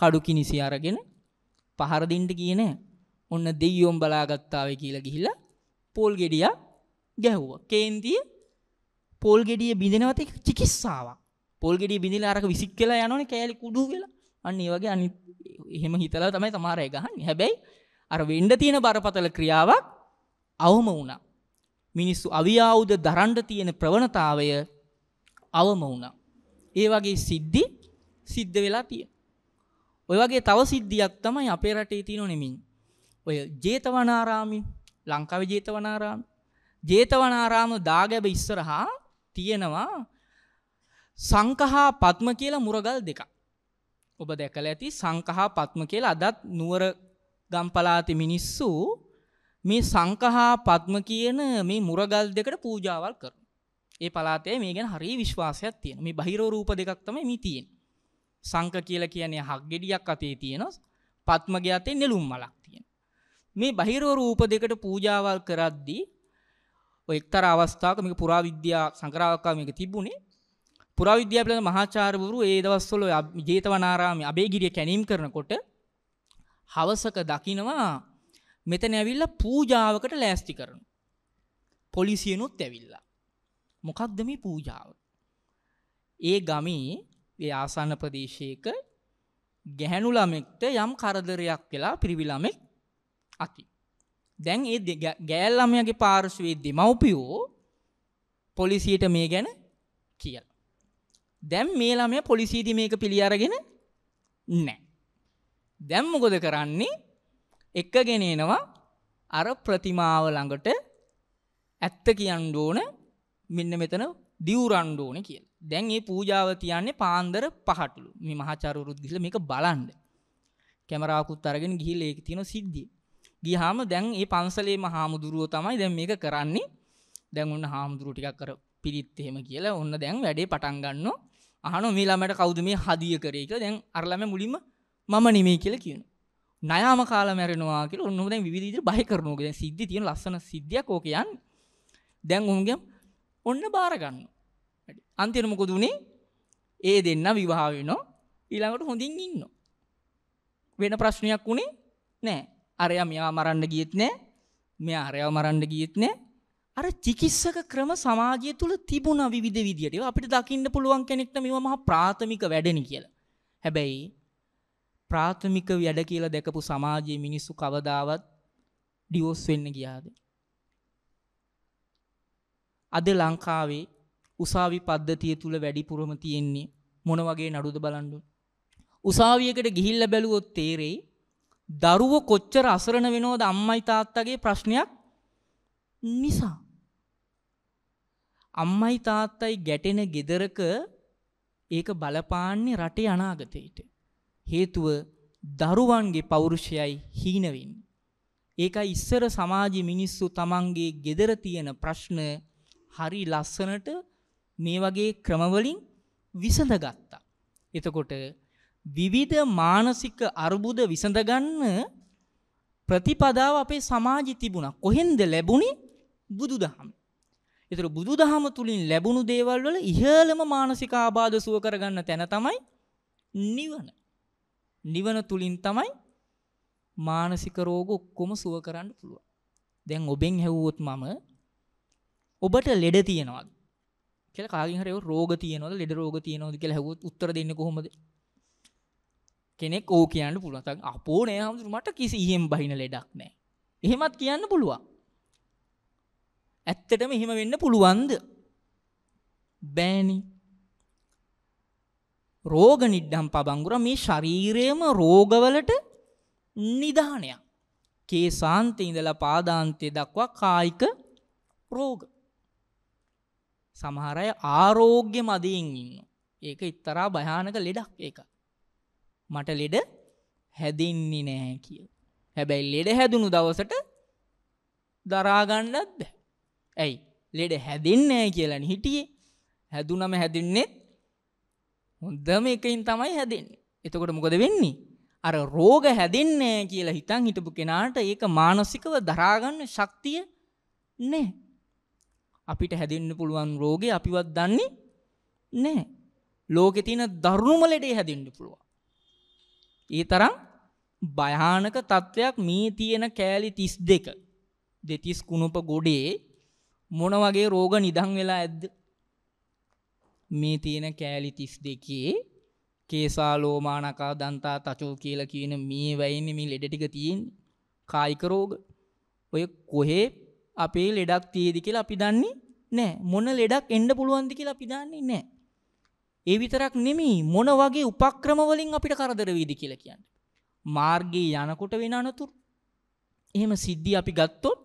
කඩුකි නිසි අරගෙන පහරදින්ට කියන ඔන්න දෙයියෝම් බලාගත්තාව කියලා ගිහිල්ල පොල් ගෙඩිය ගැහ්වා කේන්තිය පොල් ගෙඩිය බිඳෙනවත චිකිස්සාාවක් පොල් ගෙඩිය බිඳිලා අරක විසික් කියලා යනන කෑලි කුඩු කියලා අන්න ඒ වගේ අනි එහෙම හිතලා තමයි තමාර ගහන්න හැබැයි අර වෙන්ඩ තියෙන බරපතල ක්‍රියාවක් අවම වුණා මිනිස්සු අවියවුද දරන්ඩ තියෙන ප්‍රවණතාවය අවම වුණා ඒ වගේ සිද්ධි සිද්ධ වෙලා තිය ඔය වගේ තව සිද්ධියක් තමයි අපේ රටේ තියෙන නෙමින් ඔය ජේතවනාරාමි ලංකාව ජේතවනාරාම ජේතවනාරාම දාගැබ ඉස්සරහා තියෙනවා සංකහා පත්ම කියලා මුරගල් දෙක. ඔබ දැකල ඇති සංකහා පත්ම කියලා අදත් නුවර ගම්පලාති මිනිස්සු මේ සංකහා පත්ම කියන මේ මුරගල් දෙකට පූජාවල් කර. ඒ පලාතේ මේ ගැන හරි විශ්වාසයක් තියෙන මේ බහිරෝ රූප දෙකක් තම මේ තියෙන්. සංක කියල කියන්නේ හක් ගෙඩියක් අතේ තියෙන පත්මගේ අතේ නෙලුම් මලක් තියෙන. මේ බහිරෝ රූප දෙකට පූජාවල් කරද්දී එක්තර අවස්ථාවක මේක පුරාවිද්‍යා සංකරාවකා මේක තිබුණේ පුරාවිද්‍යාපලන මහාචාර්යවරු ඒ දවස්වල ජේතවනාරාමයේ අබේගිරිය කැණීම් කරනකොට හවසක දකිනවා මෙතන ඇවිල්ලා පූජාවකට ලෑස්ති කරනවා. පොලිසියනොත් ඇවිල්ලා. මොකක්ද මේ පූජාව? ඒ ගමේ ඒ ආසන්න ප්‍රදේශයක ගැහැණු ළමෙක්ට යම් කරදරයක් වෙලා පිරිවි ළමෙක් අති දැන් ඒ ගෑල්ළමයගේ පාර්ශවේද්දි මව්පියෝ පොලිසියට මේ ගැන කියලා. දැම් මේ ළමය පොලිසිීදි මේක පිළි අරගෙන නෑ. දැම් මොකොද කරන්නේ එක්ක ගෙනෙනවා අර ප්‍රතිමාව ළඟට ඇත්ත කියන්ඩෝන මෙන්න මෙතන දියවරන්්ඩෝන කියල් දැන් ඒ පූජාව තියන්නේ පාන්දර පහටලු මේ මහාචරුරුද්ගිල මේක බලන්ඩ කැමරාකුත් අරගෙන ගිහිල් ඒක තියෙන සිද්ධිය ගිහාම දැන් ඒ පන්සලේ හාමුදුරුවෝ තමයි දැන් මේක කරන්නේ දැන් ඔන්න හාමුදුරුව ටිකක් කර පිරිත් එහෙම කියලා ඔන්න දැන් වැඩේ පටන් ගන්න අහන මේ ළමයට කවුද මේ හදිය කරේ කියලා දැන් අර ළමයා මුලින්ම මම නෙමෙයි කියලා කියනවා නයාම කාලා මැරෙනවා කියලා ඔන්නම දැන් විවිධ විදිහට බය කරනවා දැන් සිද්ධි තියෙන ලස්සන සිද්ධියක් ඕක යන්නේ දැන් ඔහුගේ ඔන්න බාර ගන්න අන්තිමට මොකද උනේ ඒ දෙන්න විවාහ වෙනවා ඊළඟට හොඳින් ඉන්නවා වෙන ප්‍රශ්නයක් උනේ නැහැ අරයා මෙයා මරන්න ගියෙත් නෑ. මෙයා අරයව මරන්න ගියෙත් නෑ. අර චිකිත්සක ක්‍රම සමාජය තුල තිබුණ විවිධ විදියට. ඒවා අපිට දකින්න පුළුවන් කෙනෙක්ට මේවා මහා ප්‍රාථමික වැඩනි කියලා. හැබැයි ප්‍රාථමික වැඩ කියලා දැකපු සමාජයේ මිනිස්සු කවදාවත් ඩිවෝස් වෙන්න ගියාද? අද ලංකාවේ උසාවි පද්ධතිය තුල වැඩිපුරම තියෙන්නේ මොන වගේ නඩුද බලන්න. උසාවියකට ගිහිල්ලා බැලුවොත් තේරෙයි දරුවෝ කොච්චර අසරණ වෙනවද අම්මයි තාත්තගේ ප්‍රශ්නයක් නිසා. අම්මයි තාත්තයි ගැටෙන ගෙදරක ඒක බලපාන්නේ රටේ අනාගතයට. හේතුව දරුවන්ගේ පෞරුෂයයි හීනවෙන්නේ. ඒකයි ඉස්සර සමාජ මිනිස්සු තමන්ගේ ගෙදර තියෙන ප්‍රශ්න හරි ලස්සනට මේ වගේ ක්‍රමවලින් විසඳගත්තා. එතකොට විවිධ මානසික අර්බුද විසඳගන්න ප්‍රතිපදාව අපේ සමාජි තිබුණා. කොහෙන්ද ලැබුණේ? බුදුදහම. ඒතර බුදුදහම තුලින් ලැබුණු දේවල් වල ඉහළම මානසික ආබාධ සුව කරගන්න තැන තමයි නිවන. නිවන තුලින් තමයි මානසික රෝග ඔක්කොම සුව කරන්න පුළුවන්. දැන් ඔබෙන් හැවුවොත් මම ඔබට ලෙඩ තියෙනවද කියලා කාගෙන් හරි රෝග තියෙනවද ලෙඩ රෝග තියෙනවද කියලා හැවුවොත් උත්තර දෙන්නේ කොහොමද? කෙනෙක් ඕ කියන්න පුළුවන් අපෝ නෑ හමුදුරු මට කිසි එහෙම් බහින ලෙඩක් නෑ එහෙමත් කියන්න පුළුවන් ඇත්තටම එහෙම වෙන්න පුළුවන්ද බෑනි රෝග නිඩ්ඩම් පබංගුර මේ ශරීරයම රෝගවලට නිධානයක් කේසාන්ත ඉඳලා පාදාන්තය දක්වා කායික රෝග සමහර අය ආරෝග්‍ය මදයෙන් ඉන්න ඒක ඉත්තරා භයානක ලෙඩක් ඒක මට ලෙඩ හැදින්නේ නැහැ කිය. හැබැයි ලෙඩ හැදුණු දවසට දරාගන්නත් බෑ. ඇයි ලෙඩ හැදින්නේ කියලා හිටියේ. හැදුනම හැදින්නේ හොඳම එකයින් තමයි හැදෙන්නේ. එතකොට මොකද වෙන්නේ? අර රෝග හැදෙන්නේ කියලා හිතන් හිටපු කෙනාට ඒක මානසිකව දරාගන්න ශක්තිය නැහැ. අපිට හැදෙන්න පුළුවන් රෝගේ අපිවත් දන්නේ නැහැ. ලෝකේ තියෙන දරුණුම ලෙඩේ හැදෙන්න පුළුවන්. ඒ තරම් භයානක තත්ත්වයක් මේ තියෙන කෑලි 32 දෙතිස් කුණප ගොඩේ මොන වගේ රෝග නිදන් වෙලා ඇද්ද මේ තියෙන කෑලි 32 කේසා ලෝමානකා දන්තා තචෝ කියලා කියන මේ වෙයින්නේ මේ ලෙඩ ටික තියෙන්නේ කායික රෝග ඔය කොහේ අපේ ලෙඩක් තියෙදි කියලා අපි දන්නේ නැහැ මොන ලෙඩක් එන්න පුළුවන්ද කියලා අපි දන්නේ නැහැ ඒ විතරක් නෙමෙයි මොන වගේ උපක්‍රම වලින් අපිට කරදර වේද කියලා කියන්නේ. මාර්ගයේ යනකොට වෙන අනතුරු. එහෙම සිද්ධි අපි ගත්තොත්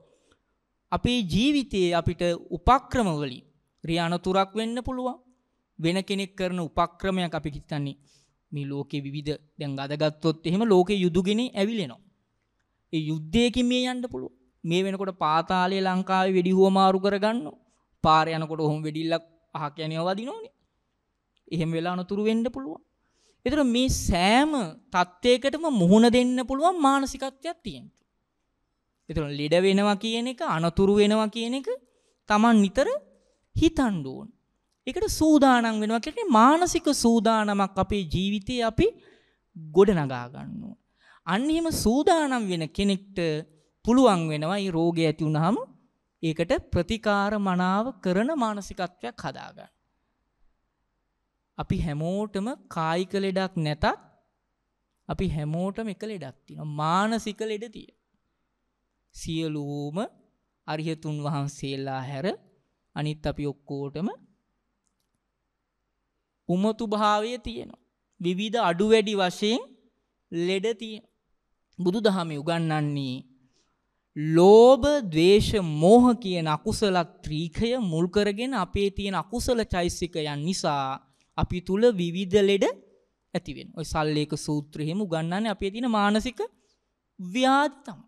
අපේ ජීවිතයේ අපිට උපක්‍රම වලින් රියානතුරක් වෙන්න පුළුවන්. වෙන කෙනෙක් කරන උපක්‍රමයක් අපි හිතන්නේ මේ ලෝකේ විවිධ දැන් අද ගත්තොත් එහෙම ලෝකේ යුදුගෙන ඇවිලෙනවා. ඒ යුද්ධයකින් මේ යන්න පුළුවන්. මේ වෙනකොට පාතාලය ලංකාවේ වෙඩි හුවමාරු කරගන්නවා. පාර යනකොට ඔහොම වෙඩිල්ලක් අහක යනවා වදිනෝනේ. එහෙම වෙලා අනතුරු වෙන්න පුළුවන්. ඒතර මේ සෑම தත්වයකටම මුහුණ දෙන්න පුළුවන් මානසිකත්වයක් තියෙනවා. ඒතර ලෙඩ වෙනවා කියන එක අනතුරු වෙනවා කියන එක Taman නිතර හිතන්න ඕන. ඒකට සූදානම් වෙනවා කියන්නේ මානසික සූදානමක් අපේ ජීවිතේ අපි ගොඩනගා ගන්න ඕන. අන්න එහෙම සූදානම් වෙන කෙනෙක්ට පුළුවන් වෙනවා මේ රෝගය ඇති වුනහම ඒකට ප්‍රතිකාර මනාව කරන මානසිකත්වයක් හදාගන්න. අපි හැමෝටම කායික ලෙඩක් නැතත් අපි හැමෝටම එක ලෙඩක් තියෙනවා මානසික ලෙඩ තිය. සියලුම අරිහතුන් වහන්සේලා හැර අනිත් අපි ඔක්කෝටම උමතු භාවය තියෙනවා. විවිධ අඩු වැඩි වශයෙන් ලෙඩ තියෙන. බුදු දහමේ උගන්වන්නේ ලෝභ ද්වේෂ මෝහ කියන අකුසල ත්‍රිකය මුල් කරගෙන අපේ තියෙන අකුසල චෛසිකයන් නිසා අපි තුල විවිධ ලෙඩ ඇති වෙන. ওই සල්ලේක සූත්‍රය හිමු ගන්නන්නේ අපේ තියෙන මානසික ව්‍යාධි තමයි.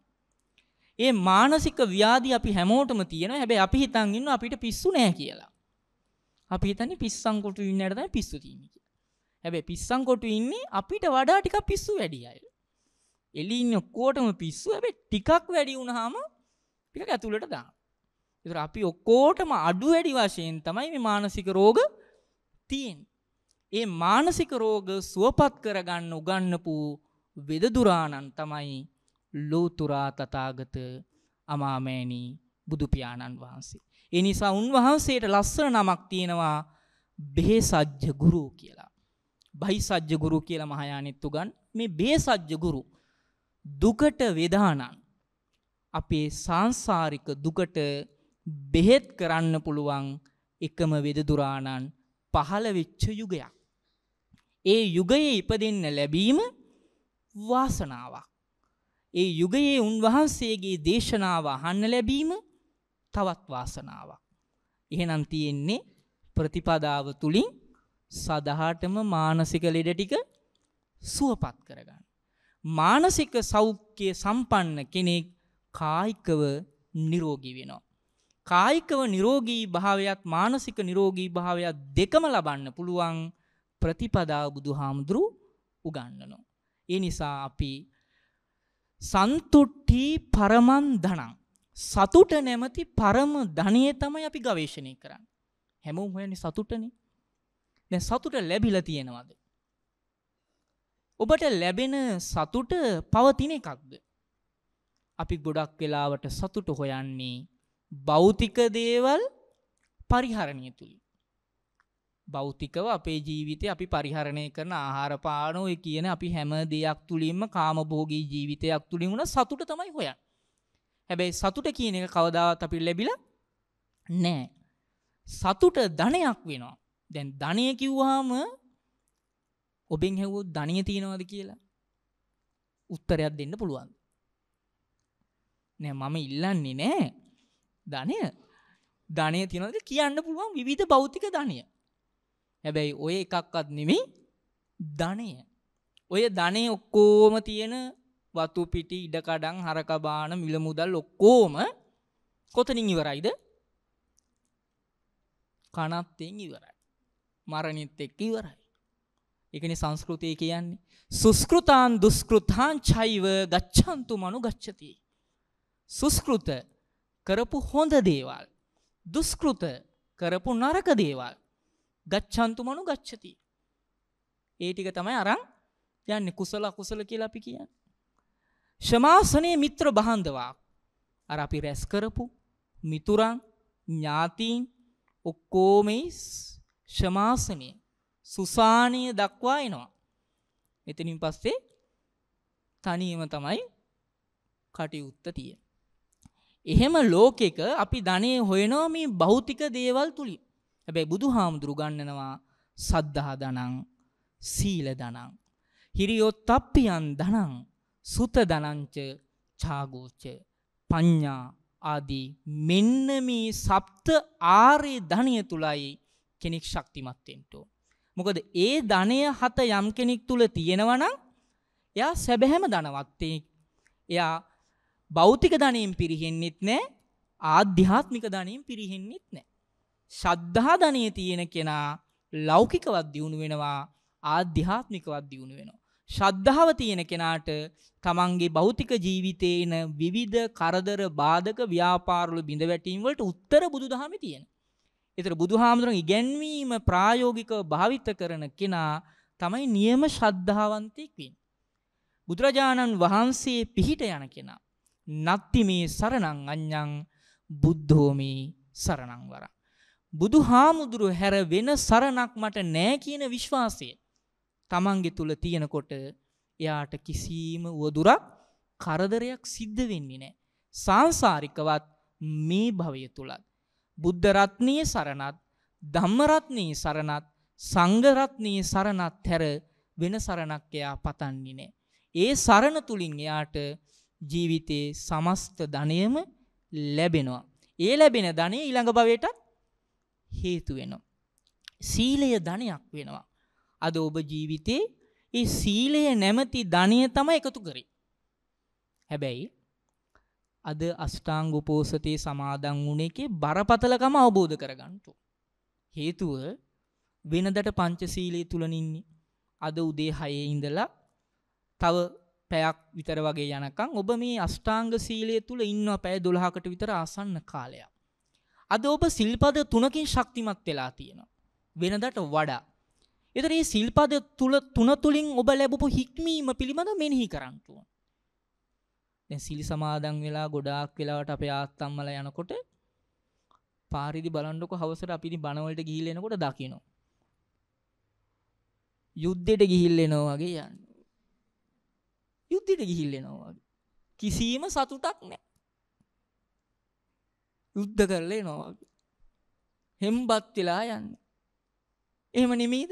ඒ මානසික ව්‍යාධි අපි හැමෝටම තියෙනවා. හැබැයි අපි හිතන් ඉන්නවා අපිට පිස්සු නෑ කියලා. අපි හිතන්නේ පිස්සන් කොටු ඉන්නට තමයි පිස්සු තියෙන්නේ කියලා. හැබැයි පිස්සන් කොටු ඉන්නේ අපිට වඩා ටිකක් පිස්සු වැඩි අය. එළිය ඉන්න ඔක්කොටම පිස්සු. හැබැයි ටිකක් වැඩි වුණාම ටිකක් ඇතුළට දානවා. ඒතර අපි ඔක්කොටම අඩු වැඩි වශයෙන් තමයි මේ මානසික රෝග තියෙන්නේ. ඒ මානසික රෝග සුවපත් කරගන්න උගන්නපු වෙදදුරාණන් තමයි ලෝතුරා තථාගත අමාමෑණි බුදු පියාණන් වහන්සේ. ඒ නිසා උන්වහන්සේට ලස්සන නමක් තියෙනවා බේසජ්ජ ගුරු කියලා. බහිසජ්ජ ගුරු කියලා මහායානෙත් උගන් මේ බේසජ්ජ ගුරු දුකට වේදානන් අපේ සංසාරික දුකට බෙහෙත් කරන්න පුළුවන් එකම වෙදදුරාණන් පහළ වෙච්ච යුගයක්. ඒ යුගයේ ඉපදෙන්න ලැබීම වාසනාවක්. ඒ යුගයේ උන්වහන්සේගේ දේශනාව අහන්න ලැබීම තවත් වාසනාවක්. එහෙනම් තියෙන්නේ ප්‍රතිපදාව තුලින් සදහටම මානසික ලෙඩ ටික සුවපත් කරගන්න. මානසික සෞඛ්‍ය සම්පන්න කෙනෙක් කායිකව නිරෝගී වෙනවා. කායිකව නිරෝගී භාවයත් මානසික නිරෝගී භාවයත් දෙකම ලබන්න පුළුවන්. ප්‍රතිපදාව බුදුහාමුදුරු උගන්වනවා. ඒ නිසා අපි සන්තුට්ටි පරමන් ධනං සතුට නැමැති පරම ධනිය තමයි අපි ගවේෂණය කරන්නේ. හැමෝම හොයන්නේ සතුටනේ. දැන් සතුට ලැබිලා තියෙනවද? ඔබට ලැබෙන සතුට පවතින එකක්ද? අපි ගොඩක් වෙලාවට සතුට හොයන්නේ භෞතික දේවල් පරිහරණය තුලින්. භෞතිකව අපේ ජීවිතය අපි පරිහරණය කරන ආහාරපානෝ කියන අපි හැම දෙයක් තුළින්ම කාමභෝගී ජීවිතයක් තුළින් වුණ සතුට තමයි හොයන්. හැබැයි සතුට කියන එක කවදාවත් අපි ලැබිල නෑ. සතුට ධනයක් වෙනවා. දැන් ධනය කිව්වාම ඔබෙන් හැවූ ධනය තියෙනවද කියලා. උත්තරයක් දෙන්න පුළුවන්. නෑ මම ඉල්ලන්නේ නෑ ධනය ධනය තියෙනවද කියන්න පුළුවන් විධ භෞතික ධනය හැබැයි ඔය එකක්වත් නෙමේ ධනය. ඔය ධනේ ඔක්කෝම තියෙන වතු පිටි ඉඩකඩං හරකබාන මිල මුදල් ඔක්කෝම කොතනින් ඉවරයිද? කනත්තෙන් ඉවරයි. මරණෙත් එක්ක ඉවරයි. ඒකනේ සංස්කෘතිය කියන්නේ. සුස්කෘතාන් දුස්කෘතාන් චෛව ගච්ඡන්තු මනු ගච්ඡති. සුස්කෘත කරපු හොඳ දේවල් දුස්කෘත කරපු නරක දේවල් ගච්ඡන්තු මනු ගච්ඡති. ඒ ටික තමයි අරන් යන්නේ කුසල කුසල කියලා අපි කියන්නේ. ශමාසනයේ මිත්‍ර බහඳවා අර අපි රැස් කරපු මිතුරන් ඥාතීන් ඔක්කොම ශමාසනයේ සුසානීය දක්වා එනවා. මෙතනින් පස්සේ තනියම තමයි කටයුත්ත තියෙන්නේ. එහෙම ලෝකෙක අපි ධනේ හොයනවා මේ භෞතික දේවල් තුලින්. හැබැයි බුදුහාමුදුරු ගන්නනවා සද්ධා ධනං සීල ධනං හිරියොත්ප්පියන් ධනං සුත ධනංච ඡාගෝච පඤ්ඤා ආදී මෙන්න මේ සප්ත ආර්ය ධනිය තුලයි කෙනෙක් ශක්තිමත් වෙන්න ඕන. මොකද ඒ ධනය හත යම් කෙනෙක් තුල තියෙනවා නම් එයා සැබෑම ධනවත් එයා භෞතික ධනයෙන් පිරෙහෙන්නෙත් නැහැ ආධ්‍යාත්මික ධනයෙන් පිරෙහෙන්නෙත් නැහැ. ශද්ධාධනය තියෙන කෙනා ලෞකිකවත් දියුණු වෙනවා ආධ්‍යාත්මිකවත් දියුණු වෙනවා. ශද්ධාව තියෙන කෙනාට තමන්ගේ භෞතික ජීවිතේ එන විවිධ කරදර බාධක ව්‍යාපාරවල බිඳ වැටීම් වලට උත්තර බුදුදහමේ තියෙන. ඒතර බුදුහාමුදුරන් ඉගැන්වීම ප්‍රායෝගිකව භාවිත කරන කෙනා තමයි නියම ශද්ධාවන්තයෙක් වෙන්නේ. බුදුරජාණන් වහන්සේ පිහිට යන කෙනා. නත්ති මේ සරණං අඤ්ඤං බුද්ධෝ මේ සරණං වරං. බුදු හාමුදුරු හැර වෙන සරණක් මට නෑ කියන විශ්වාසය තමන්ගෙ තුළ තියෙනකොට එයාට කිසිීම වදුරක් කරදරයක් සිද්ධ වෙන්නේ නෑ. සංසාරිකවත් මේ භවය තුළත්. බුද්ධරත්නය සරණත් ධම්මරත්නයේ සරණත් සංගරත්නයේ සරණත් හැර වෙන සරණක් එයා පතන්නේ නෑ. ඒ සරණ තුළින් එයාට ජීවිතයේ සමස්ත ධනයම ලැබෙනවා. ඒ ලැබෙන ධනය ඊළඟ භවයටත් හේතුවෙනවා. සීලය ධනයක් වෙනවා. අද ඔබ ජීවිතේ ඒ සීලය නැමති ධනය තම එකතු කරේ. හැබැයි අද අස්ටාංග උපෝසතයේ සමාදන් වුණ එකේ බරපතලකම අවබෝධ කරගන්නතු. හේතුව වෙනදට පංචසීලයේ තුලනින්නේ. අද උදේ හයේ ඉඳලා තව පැයක් විතර වගේ යනකම් ඔබ මේ අෂ්ටාංග සීලය තුල ඉන්නවා පැය 12කට විතර ආසන්න කාලයක්. අද ඔබ සිල්පද තුනකින් ශක්තිමත් වෙලා තියෙනවා. වෙනදට වඩා. එතන මේ සිල්පද තුල තුන තුලින් ඔබ ලැබපු හික්මීම පිළිබඳ මෙනෙහි කරන්න ඕන. දැන් සිල් සමාදන් වෙලා ගොඩාක් වෙලාවට අපේ ආත්තම්මලා යනකොට පාරිදි බලන්නකො හවසට අපි ඉතින් බණ වලට ගිහිල්ලා එනකොට දකින්න. යුද්ධෙට ගිහිල්ලා එනවා වගේ යන්නේ. යුද්ධෙට ගිහිල්ලා එනවා වගේ. කිසිම සතුටක් නැහැ. යුද්ධ කරලා එනවා වගේ. හෙම්බත් වෙලා යන්න. එහෙම නෙමෙයිද?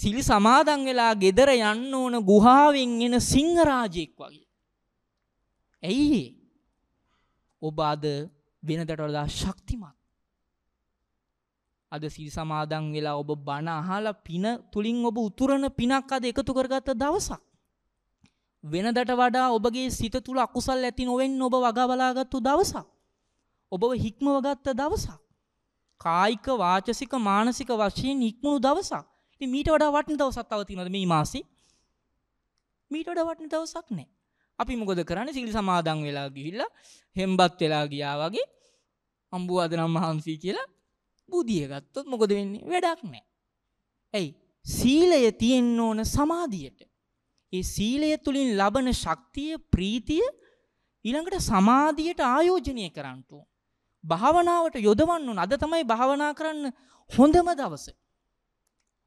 සිල් සමාදන් වෙලා ගෙදර යන්න ඕන ගුහාවෙන් එන සිංහරාජෙක් වගේ. ඇයි ඔබ අද වෙනදට වඩා ශක්තිමත්. අද සිල් සමාදන් වෙලා ඔබ බණ අහලා පින තුලින් ඔබ උතුරන පිනක් අද එකතු කරගත්ත දවසක්. වෙනදට වඩා ඔබගේ සිත තුළ අකුසල් ඇති නොවෙන්න ඔබ වගා බලාගත්තු දවසක්. ඔබව හික්මව ගත්ත දවසක්. කායික වාචසික මානසික වශයෙන් හික්මුණු දවසක්. ඉතින් මීට වඩා වටින දවසක් තව තියෙනවද මේ මාසෙ? මීට වඩා වටින දවසක් නැහැ. අපි මොකද කරන්නේ? සීල් සමාදන් වෙලා ගිහිල්ලා හෙම්බත් වෙලා ගියා වගේ අම්බුවාදනම් මහන්සි කියලා බුදිය ගත්තොත් මොකද වෙන්නේ? වැඩක් නැහැ. ඇයි? සීලය තියෙන්න ඕන සමාධියට. ඒ සීලය තුළින් ලබන ශක්තිය, ප්‍රීතිය ඊළඟට සමාධියට ආයෝජනය කරන්න ඕන. භාවනාවට යොදවන්න ඕන. අද තමයි භාවනා කරන්න හොඳම දවස.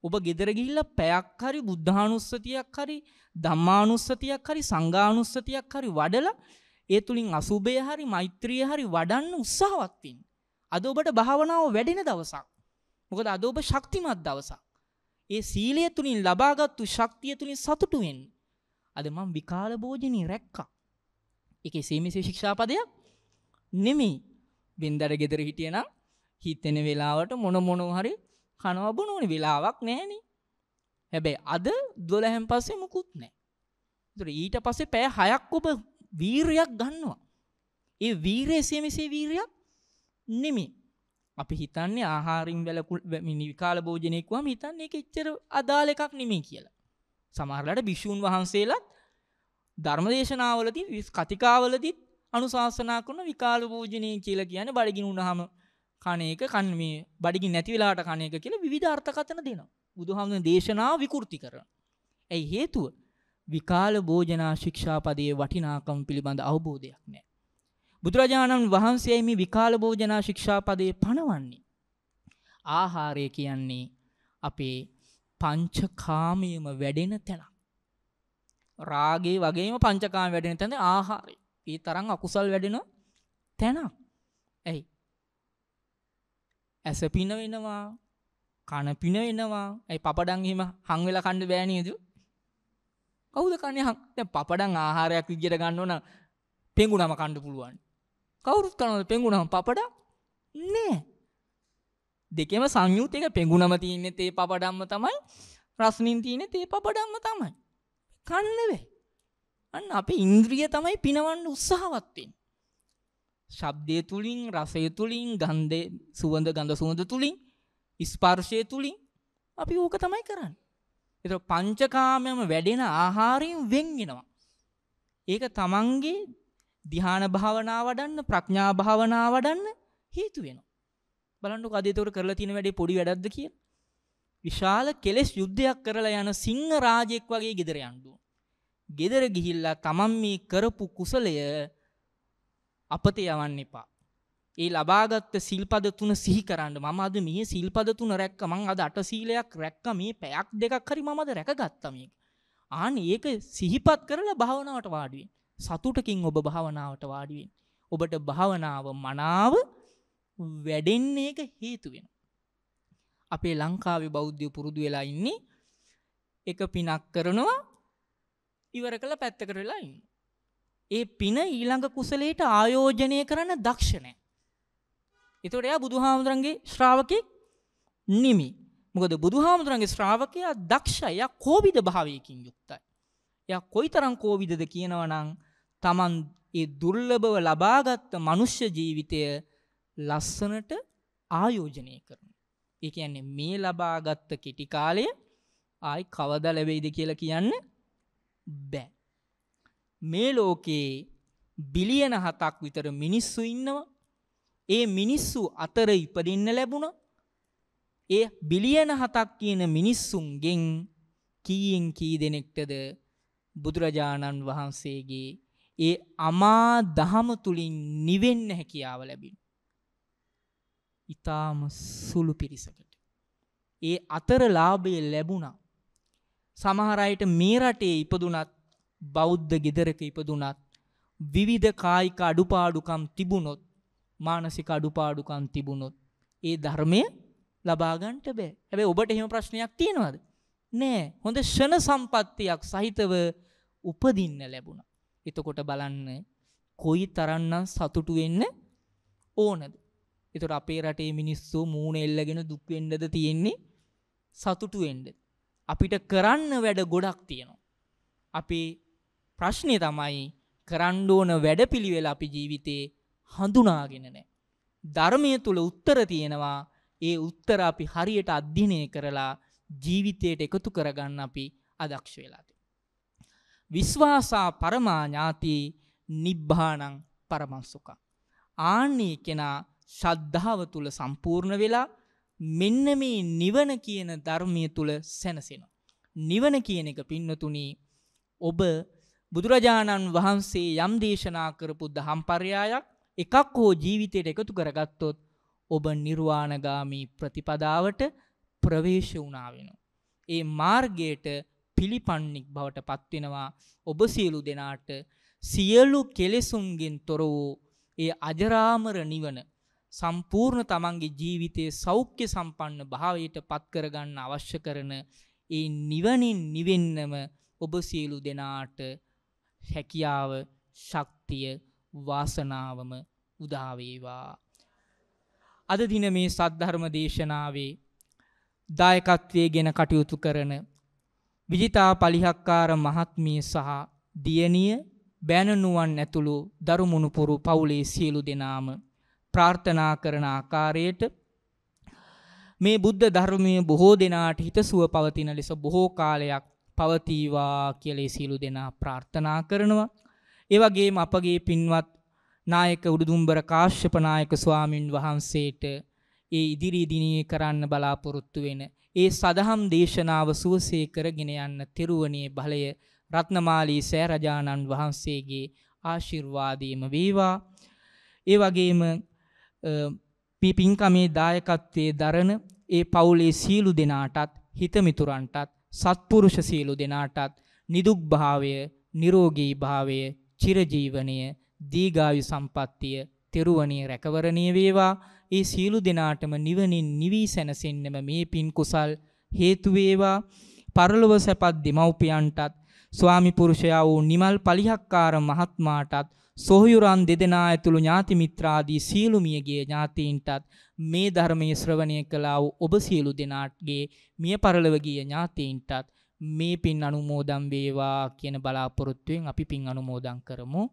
ඔබ ගෙදර ගිහිල්ලා පැයක් හරි බුද්ධානුස්සතියක් හරි ධම්මානුස්සතියක් හරි සංඝානුස්සතියක් හරි වඩලා ඒ තුලින් අසුභය හරි මෛත්‍රිය හරි වඩන්න උත්සාහවත් වෙන්න. අද ඔබට භාවනාව වැඩෙන දවසක්. මොකද අද ඔබ ශක්තිමත් දවසක්. ඒ සීලය තුලින් ලබාගත්තු ශක්තිය තුලින් සතුටු වෙන්න. අද මම විකාල භෝජනී රැක්කා. ඒක එසේ මෙසේ ශික්ෂාපදයක් නෙමෙයි. බින්දර ගෙදර හිටියනම් හිතෙන වෙලාවට මොන මොනෝ හරි කනවබුණ ඕන වෙලාවක් නෑන හැබැයි අද දොලහැම් පස්සේ මුකුත් නෑ තුර ඊට පස්සේ පෑ හයක් ඔබ වීරයක් ගන්නවා ඒ වීරයසේ මෙසේ වීරයක් නෙමි අපි හිතන්නේ ආහාරින් වැලකුල් මිනිවිකාල භෝජනයකුවම හිතන්නේ එක එච්චර අදාල එකක් නෙමේ කියලා සමහරලට භිෂූන් වහන්සේලත් ධර්මදේශනාවලදී කතිකාවලදිත් අනුශාසනා කරන විකාල භෝජනය කියලා කියන්නේ බඩගිනි වුණාම කණ එක කන් මේ බඩගිනි නැති වෙලාවට කණ එක කියලා විවිධ අර්ථකථන දෙනවා. බුදුහාමුදුරේ දේශනාව විකෘති කරන. ඇයි හේතුව? විකාල භෝජනා ශික්ෂාපදයේ වටිනාකම පිළිබඳ අවබෝධයක් නැහැ. බුදුරජාණන් වහන්සේ මේ විකාල භෝජනා ශික්ෂාපදයේ පනවන්නේ ආහාරය කියන්නේ අපේ පංචකාමියම වැඩෙන තැනක්. රාගේ වගේම පංචකාම වැඩෙන තැන ආහාරය. ඒ තරම් අකුසල් වැඩෙන තැනක්. ඇයි? ඇස පින වෙනවා, කන පින වෙනවා. ඇයි පපඩම් එහෙම හම් වෙලා කන්න බෑ නේද? කවුද කන්නේ හම්? දැන් පපඩම් ආහාරයක් විදියට ගන්න ඕන පෙඟුනම කන්න පුළුවන්. කවුරුත් කනවද පෙඟුනම පපඩම්? නෑ. දෙකේම සංයුත් එක පෙඟුනම තියෙන්නේ තේ පපඩම්ම තමයි. රස්නින් තියෙන්නේ තේ පපඩම්ම තමයි. කන්න බෑ. අන්න අපේ ඉන්ද්‍රිය තමයි පිනවන්න උත්සාහවත් වෙන්නේ. ශබ්දය තුලින්, රසය තුලින්, ගන්ධය, සුවඳ ගඳ සුවඳ තුලින්, ස්පර්ශය තුලින් අපි ඕක තමයි කරන්නේ. ඒතර පංචකාමයම වැඩෙන ආහාරයෙන් වෙන් වෙනවා. ඒක තමන්ගේ ධ්‍යාන භාවනා වඩන්න, ප්‍රඥා භාවනා වඩන්න හේතු වෙනවා. බලන්නකො අද ඒතර කරලා තියෙන වැඩේ පොඩි වැඩක්ද කියලා. විශාල කෙලෙස් යුද්ධයක් කරලා යන සිංහ රාජෙක් වගේ gedera යන්න ඕන. ගෙදර ගිහිල්ලා තමන් මේ කරපු කුසලය අපත යවන්න එපා. ඒ ලබාගත්ත සිල්පද තුන සිහි කරන්න මම අද මේ සිල්පද තුන රැක්ක මං අද අට සීලයක් රැක්ක මේ පැයක් දෙකක් හරි මමද රැකගත්තා මේක. ආන ඒක සිහිපත් කරලා භාවනාවට වාඩුවෙන්. සතුටකින් ඔබ භාවනාවට වාඩුවෙන්. ඔබට භාවනාව මනාව වැඩෙන්නේ එක හේතු වෙන. අපේ ලංකාවේ බෞද්ධය පුරුදු වෙලා ඉන්නේ එක පිනක් කරනවා ඉවර කළ පැත්තකට වෙලායි. ඒ පින ඊළඟ කුසලයට ආයෝජනය කරන්න දක්ෂණය. එතකොට එයා බුදුහාමුදුරන්ගේ ශ්‍රාවකෙක් නිමි. මොකද බුදුහාමුදුරන්ගේ ශ්‍රාවකයා දක්ෂයි. එයා කෝවිද භාවයකින් යුක්තයි. එයා කොයිතරම් කෝවිදද කියනවා නම් Taman ඒ දුර්ලභව ලබාගත් මනුෂ්‍ය ජීවිතය ලස්සනට ආයෝජනය කරනවා. ඒ කියන්නේ මේ ලබාගත් කෙටි කාලය ආයි කවදා ලැබෙයිද කියලා කියන්නේ බෑ. මේ ලෝකයේ බිලියන හතක් විතර මිනිස්සු ඉන්නවා. ඒ මිනිස්සු අතර ඉපදින්න ලැබුණ. ඒ බිලියන හතක් කියන මිනිස්සුන්ගෙන් කීයෙන් කී දෙනෙක්ටද බුදුරජාණන් වහන්සේගේ ඒ අමා දහම තුළින් නිවෙන්න හැකියාව ලැබින්. ඉතාම සුළු පිරිසකට. ඒ අතර ලාභය ලැබුණා සමහර අයට මේ රටේ ඉපදුනත් බෞද්ධ ගෙදරක ඉපදුනත් විවිධ කායික අඩුපාඩුකම් තිබුණොත් මානසික අඩුපාඩුකම් තිබුණොත් ඒ ධර්මය ලබා ගන්නට බෑ. හැබැයි ඔබට එහෙම ප්‍රශ්නයක් තියෙනවද? නෑ. හොඳ ෂණ සම්පත්තියක් සහිතව උපදින්න ලැබුණා. එතකොට බලන්න කොයි තරම්නම් සතුටු වෙන්න ඕනද? එතකොට අපේ රටේ මිනිස්සු මූණ එල්ලගෙන දුක් වෙන්නද තියෙන්නේ? සතුටු වෙන්නද? අපිට කරන්න වැඩ ගොඩක් තියෙනවා. අපි ප්‍රශ්නය තමයි කරණ්ඩෝන වැඩ පිළිවෙල අපි ජීවිතේ හඳුනාගෙන නෑ. ධර්මය තුළ උත්තර තියෙනවා ඒ උත්තර අපි හරියට අධ්‍යනය කරලා ජීවිතයට එකතු කරගන්න අපි අදක්ෂ වෙලාද. විශ්වාසා පරමාඥාති නිබ්බානං පරමස්සුකා. ආන්නේ කෙනා ශද්ධාව තුළ සම්පූර්ණ වෙලා මෙන්න මේ නිවන කියන ධර්මය තුළ සැනසෙන. නිවන කියන එක පින්නතුනී ඔබ බුදුරජාණන් වහන්සේ යම් දේශනා කරපු දහම් පරයායක් එකක් හෝ ජීවිතයට එකතු කරගත්තොත් ඔබ නිර්වාණගාමී ප්‍රතිපදාවට ප්‍රවේශ වුණාවෙන. ඒ මාර්ගයට පිළිපන්නික් බවට පත්වෙනවා ඔබ සියලු දෙනාට සියලු කෙලෙසුන්ගෙන් තොර වූ ඒ අජරාමර නිවන සම්පූර්ණ තමන්ගේ ජීවිතයේ සෞඛ්‍ය සම්පන්න භාවයට පත්කරගන්න අවශ්‍ය කරන ඒ නිවනින් නිවෙන්නම ඔබ සියලු දෙනාට හැකියාව ශක්තිය වාසනාවම උදාවේවා. අද දින මේ සද්ධර්ම දේශනාවේ දායකත්වය ගෙන කටයුතු කරන විජිතා පලිහක්කාර මහත්මිය සහ දියණිය බෑනනුවන් ඇතුළු දරුමුණුපුරු පවුලේ සියලු දෙනාම ප්‍රාර්ථනා කරන ආකාරයට මේ බුද්ධ ධර්මය බොහෝ දෙනාට හිතසුව පවතින ලෙස බොහෝ කාලයක් පවතීවා කියලේ සියලු දෙනා ප්‍රාර්ථනා කරනවා. ඒවගේම අපගේ පින්වත් නායක උඩුදුම්බර කාශ්‍යප නායක ස්වාමින් වහන්සේට ඒ ඉදිරි දිනේ කරන්න බලාපොරොත්තු වෙන ඒ සදහම් දේශනාව සුවසේ කරගෙන යන්න තිරුවනේ බලය රත්නමාලී සෑරජාණන් වහන්සේගේ ආශිර්වාදීම වේවා. ඒ වගේම පිපින්කමේ දායකත්වයේ දරන ඒ පවුලේ සීලු දෙනාටත් හිතමිතුරන්ටත් සත්පුරුෂ සීලු දෙනාටත් නිදුක් භාවය නිරෝගී භාවය චිරජීවනය දීගායු සම්පත්තිය තෙරුවනේ රැකවරණය වේවා ඒ සීලු දෙනාටම නිවනින් නිවී සැනසෙන්නම මේ පින් කුසල් හේතු වේවා පරලොව සැපත් දෙමව්පියන්ටත් ස්වාමි පුරුෂයා වූ නිමල් පලිහක්කාර මහත්මාටත් සොහයුරන් දෙදෙනා ඇතුළු ඥාති මිත්‍රාදී සියලු මියගේ ඥාතීන්ටත් මේ ධර්මයේ ශ්‍රවණය කළා වූ ඔබ සියලු දෙනාටගේ මිය පරලොව ගිය ඥාතීන්ටත් මේ පින් අනුමෝදන් වේවා කියන බලාපොරොත්තුවෙන් අපි පින් අනුමෝදන් කරමු.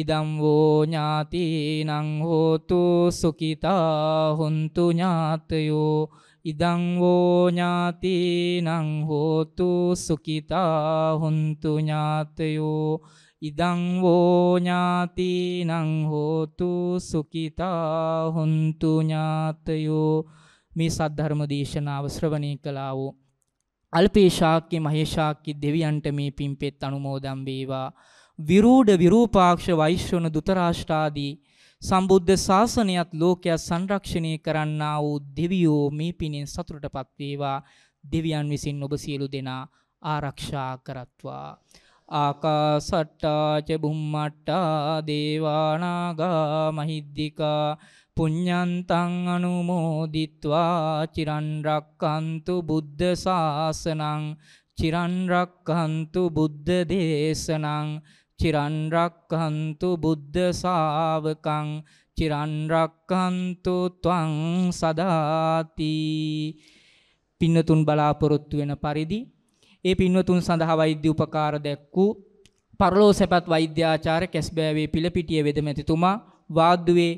ඉදම් වෝ ඥාතීනං හෝතු සුඛිතා හුන්තු ඥාතයෝ ඉදං වෝ ඥාතීනං හෝතු සුඛිතා හුන්තු ඥාතයෝ ඉදං වෝ ඥාතිනං හෝතු සුඛිතා හොන්තු ඥාතයෝ මේ සද්ධර්ම දේශනාව ශ්‍රවණය කළා වූ අල්පේශාක්‍ය මහේශාක්‍ය දෙවියන්ට මේ පිම්පෙත් අනුමෝදන් වේවා විරූඪ විරූපාක්ෂ වෛශ්‍යන දුතරාෂ්ටාදී සම්බුද්ධ ශාසනයත් ලෝකයක් සංරක්ෂණය කරන්නා වූ දෙවියෝ මේ පිණින් සතුටටපත් වේවා දෙවියන් විසින් ඔබ සියලු දෙනා ආරක්ෂා කරත්වා ආකාසට්ටා ච බුම්මට්ටා දේවානාගා මහිද්దికා පුඤ්ඤන්තං අනුමෝදිත්වා චිරන් රක්칸තු බුද්ධ ශාසනං චිරන් රක්칸තු බුද්ධ දේශනං චිරන් රක්칸තු බුද්ධ ශාවකං චිරන් රක්칸තු ත්වං සදාති පින්නතුන් බලාපොරොත්තු වෙන පරිදි ඒ පින්වතුන් සඳහා වෛද්‍ය උපකාර දැක්වූ පරලෝ සැපත් වෛද්‍යාචාර්ය කැස්බෑවේ පිළපිටිය වෙදමැතිතුමා වාද්දුවේ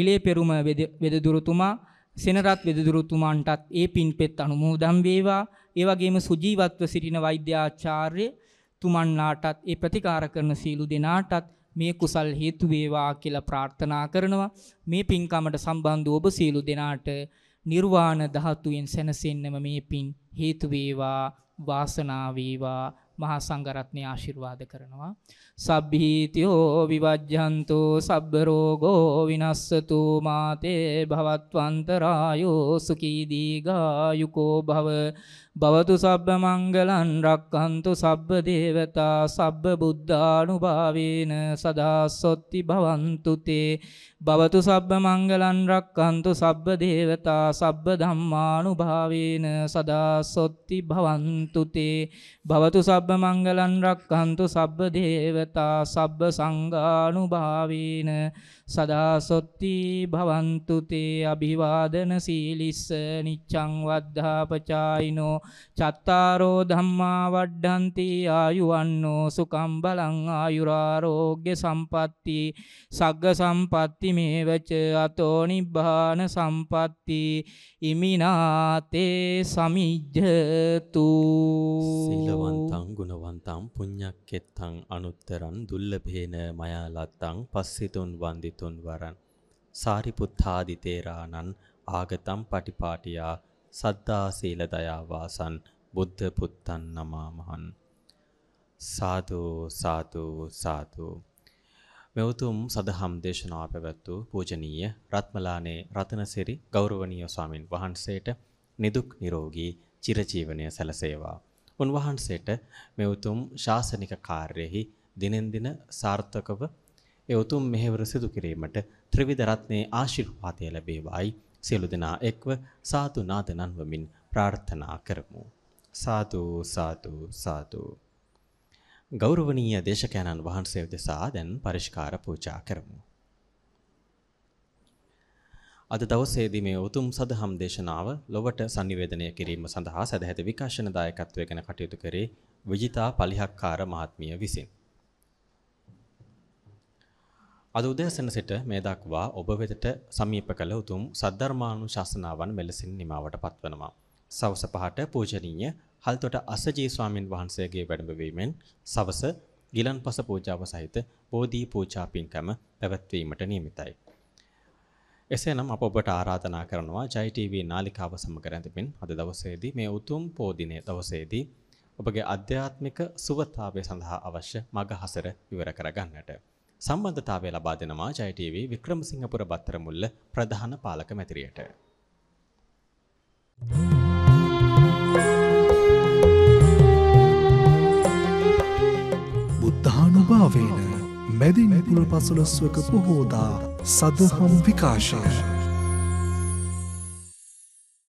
ඉලේ පෙරුම වෙදදුරුතුමා සෙනරත් වෙදදුරුතුමාන්ටත් ඒ පින්පෙත් අනුමෝදන් වේවා ඒ වගේම සුජීවත්ව සිටින වෛද්‍යාචාර්ය තුමන්ලාටත් ඒ ප්‍රතිකාර කරන සීලු දෙනාටත් මේ කුසල් හේතු වේවා කියලා ප්‍රාර්ථනා කරනවා මේ පින්කමට සම්බන්ධ ඔබ සීලු දෙනාට නිර්වාණ ධාතුවෙන් සැනසෙන්නම මේ පින් හේතු වේවා වාසනාවීවා මහා සංඝරත්නය ආශිර්වාද කරනවා සබ්බීතියෝ විවජ්ජන්තු සබ්බ රෝගෝ විනස්සතු මාතේ භවත්වන්තරායෝ සුඛී දීඝායුකෝ භව භවතු සබ්බ මංගලන් රක්හන්තු සබ්බ දේවතා සබ්බ බුද්ධානුභාවේන සදා සොත්ති භවන්තු තේ භවතු සබ්බ මංගලන් රක්හන්තු සබ්බ දේවතා සබ්බ ධම්මානුභාවේන සදා සොත්ති භවන්තු තේ භවතු සබ්බ මංගලන් රක්හන්තු සබ්බ දේවතා සබ්බ සංඝානුභාවේන සදා සොත්ති භවන්තු තේ අභිවාදන සීලිස්ස නිච්ඡං වද්ධාපචායිනෝ චත්තාරෝ ධම්මා වඩ්ඩಂತಿ ආයුවන්නෝ සුඛං බලං ආයුරාෝග්‍ය සම්පatti සග්ග සම්පatti මේවච අතෝ නිබ්බාන සම්පatti ඉමිනාතේ සමිජ්ජතු සීලවන්තං ගුණවන්තං පුඤ්ඤක්කෙත්තං අනුත්තරං දුල්ලභේන මයාලත්තං පස්සිතුන් වන්දිත තුන්වරන් සාරිපුත්තාදි තේරාණන් ආගතම් පටිපාටියා සද්දා සීල දයාවාසන් බුද්ධ පුත්තන් නමාමහන් සාදු සාදු සාදු මෙවතුම් සදහම් දේශනාව පැවැත්වූ පූජනීය රත්මලානේ රතනසිරි ගෞරවනීය ස්වාමින් වහන්සේට නිදුක් නිරෝගී චිරජීවනය සැලසේවා. උන්වහන්සේට මෙවතුම් ශාසනික කාර්යෙහි දිනෙන් දින සාර්ථකව ඒ උතුම් මෙහෙවර සිදු කිරීමට ත්‍රිවිධ රත්නයේ ආශිර්වාදය ලැබේවායි සියලු දෙනා එක්ව සාතු නාදනන්වමින් ප්‍රාර්ථනා කරමු. සාතු සාතු සාතු. ගෞරවනීය දේශකයන්න් වහන්සේ උදෙසා දැන් පරිස්කාර පූජා කරමු. අද දවසේදී මේ උතුම් සදහම් දේශනාව ලොවට sannivedanaya කිරීම සඳහා සදැහැති විකාශන දායකත්වය ගැන කටයුතු කරේ විජිතා පලිහක්කාර මහත්මිය විසිනි. අද උදෑසන සිට මේ දක්වා ඔබ වෙතට සමීප කළ උතුම් සද්ධර්මානුශාසනාවන් මෙලෙසින් නිමාවට පත්වනවා. සවස පහට පූජනීය හල්තොට අසජී ස්වාමින් වහන්සේගේ වැඩමවීමෙන් සවස ගිලන්පස පූජාව සහිත බෝධි පූජා පින්කම පැවැත්වීමට නියමිතයි. එසේනම් අප ඔබට ආරාධනා කරනවා ජයි ටීවී නාලිකාව සමග රැඳෙමින් අද දවසේදී මේ උතුම් පෝදිනේ දවසේදී ඔබගේ අධ්‍යාත්මික සුවතාවය සඳහා අවශ්‍ය මඟ හසර ඉවර කරගන්නට. සම්බන්ධතාවය ලබා දෙනවා ජය ටීවී වික්‍රමසිංහපුර බත්තරමුල්ල ප්‍රධාන පාලක මැතිරියට. Thank you. බුද්ධානුභාවේන මැදින් පුළ පසුලස්වක පොහෝදා සදහම් විකාශය.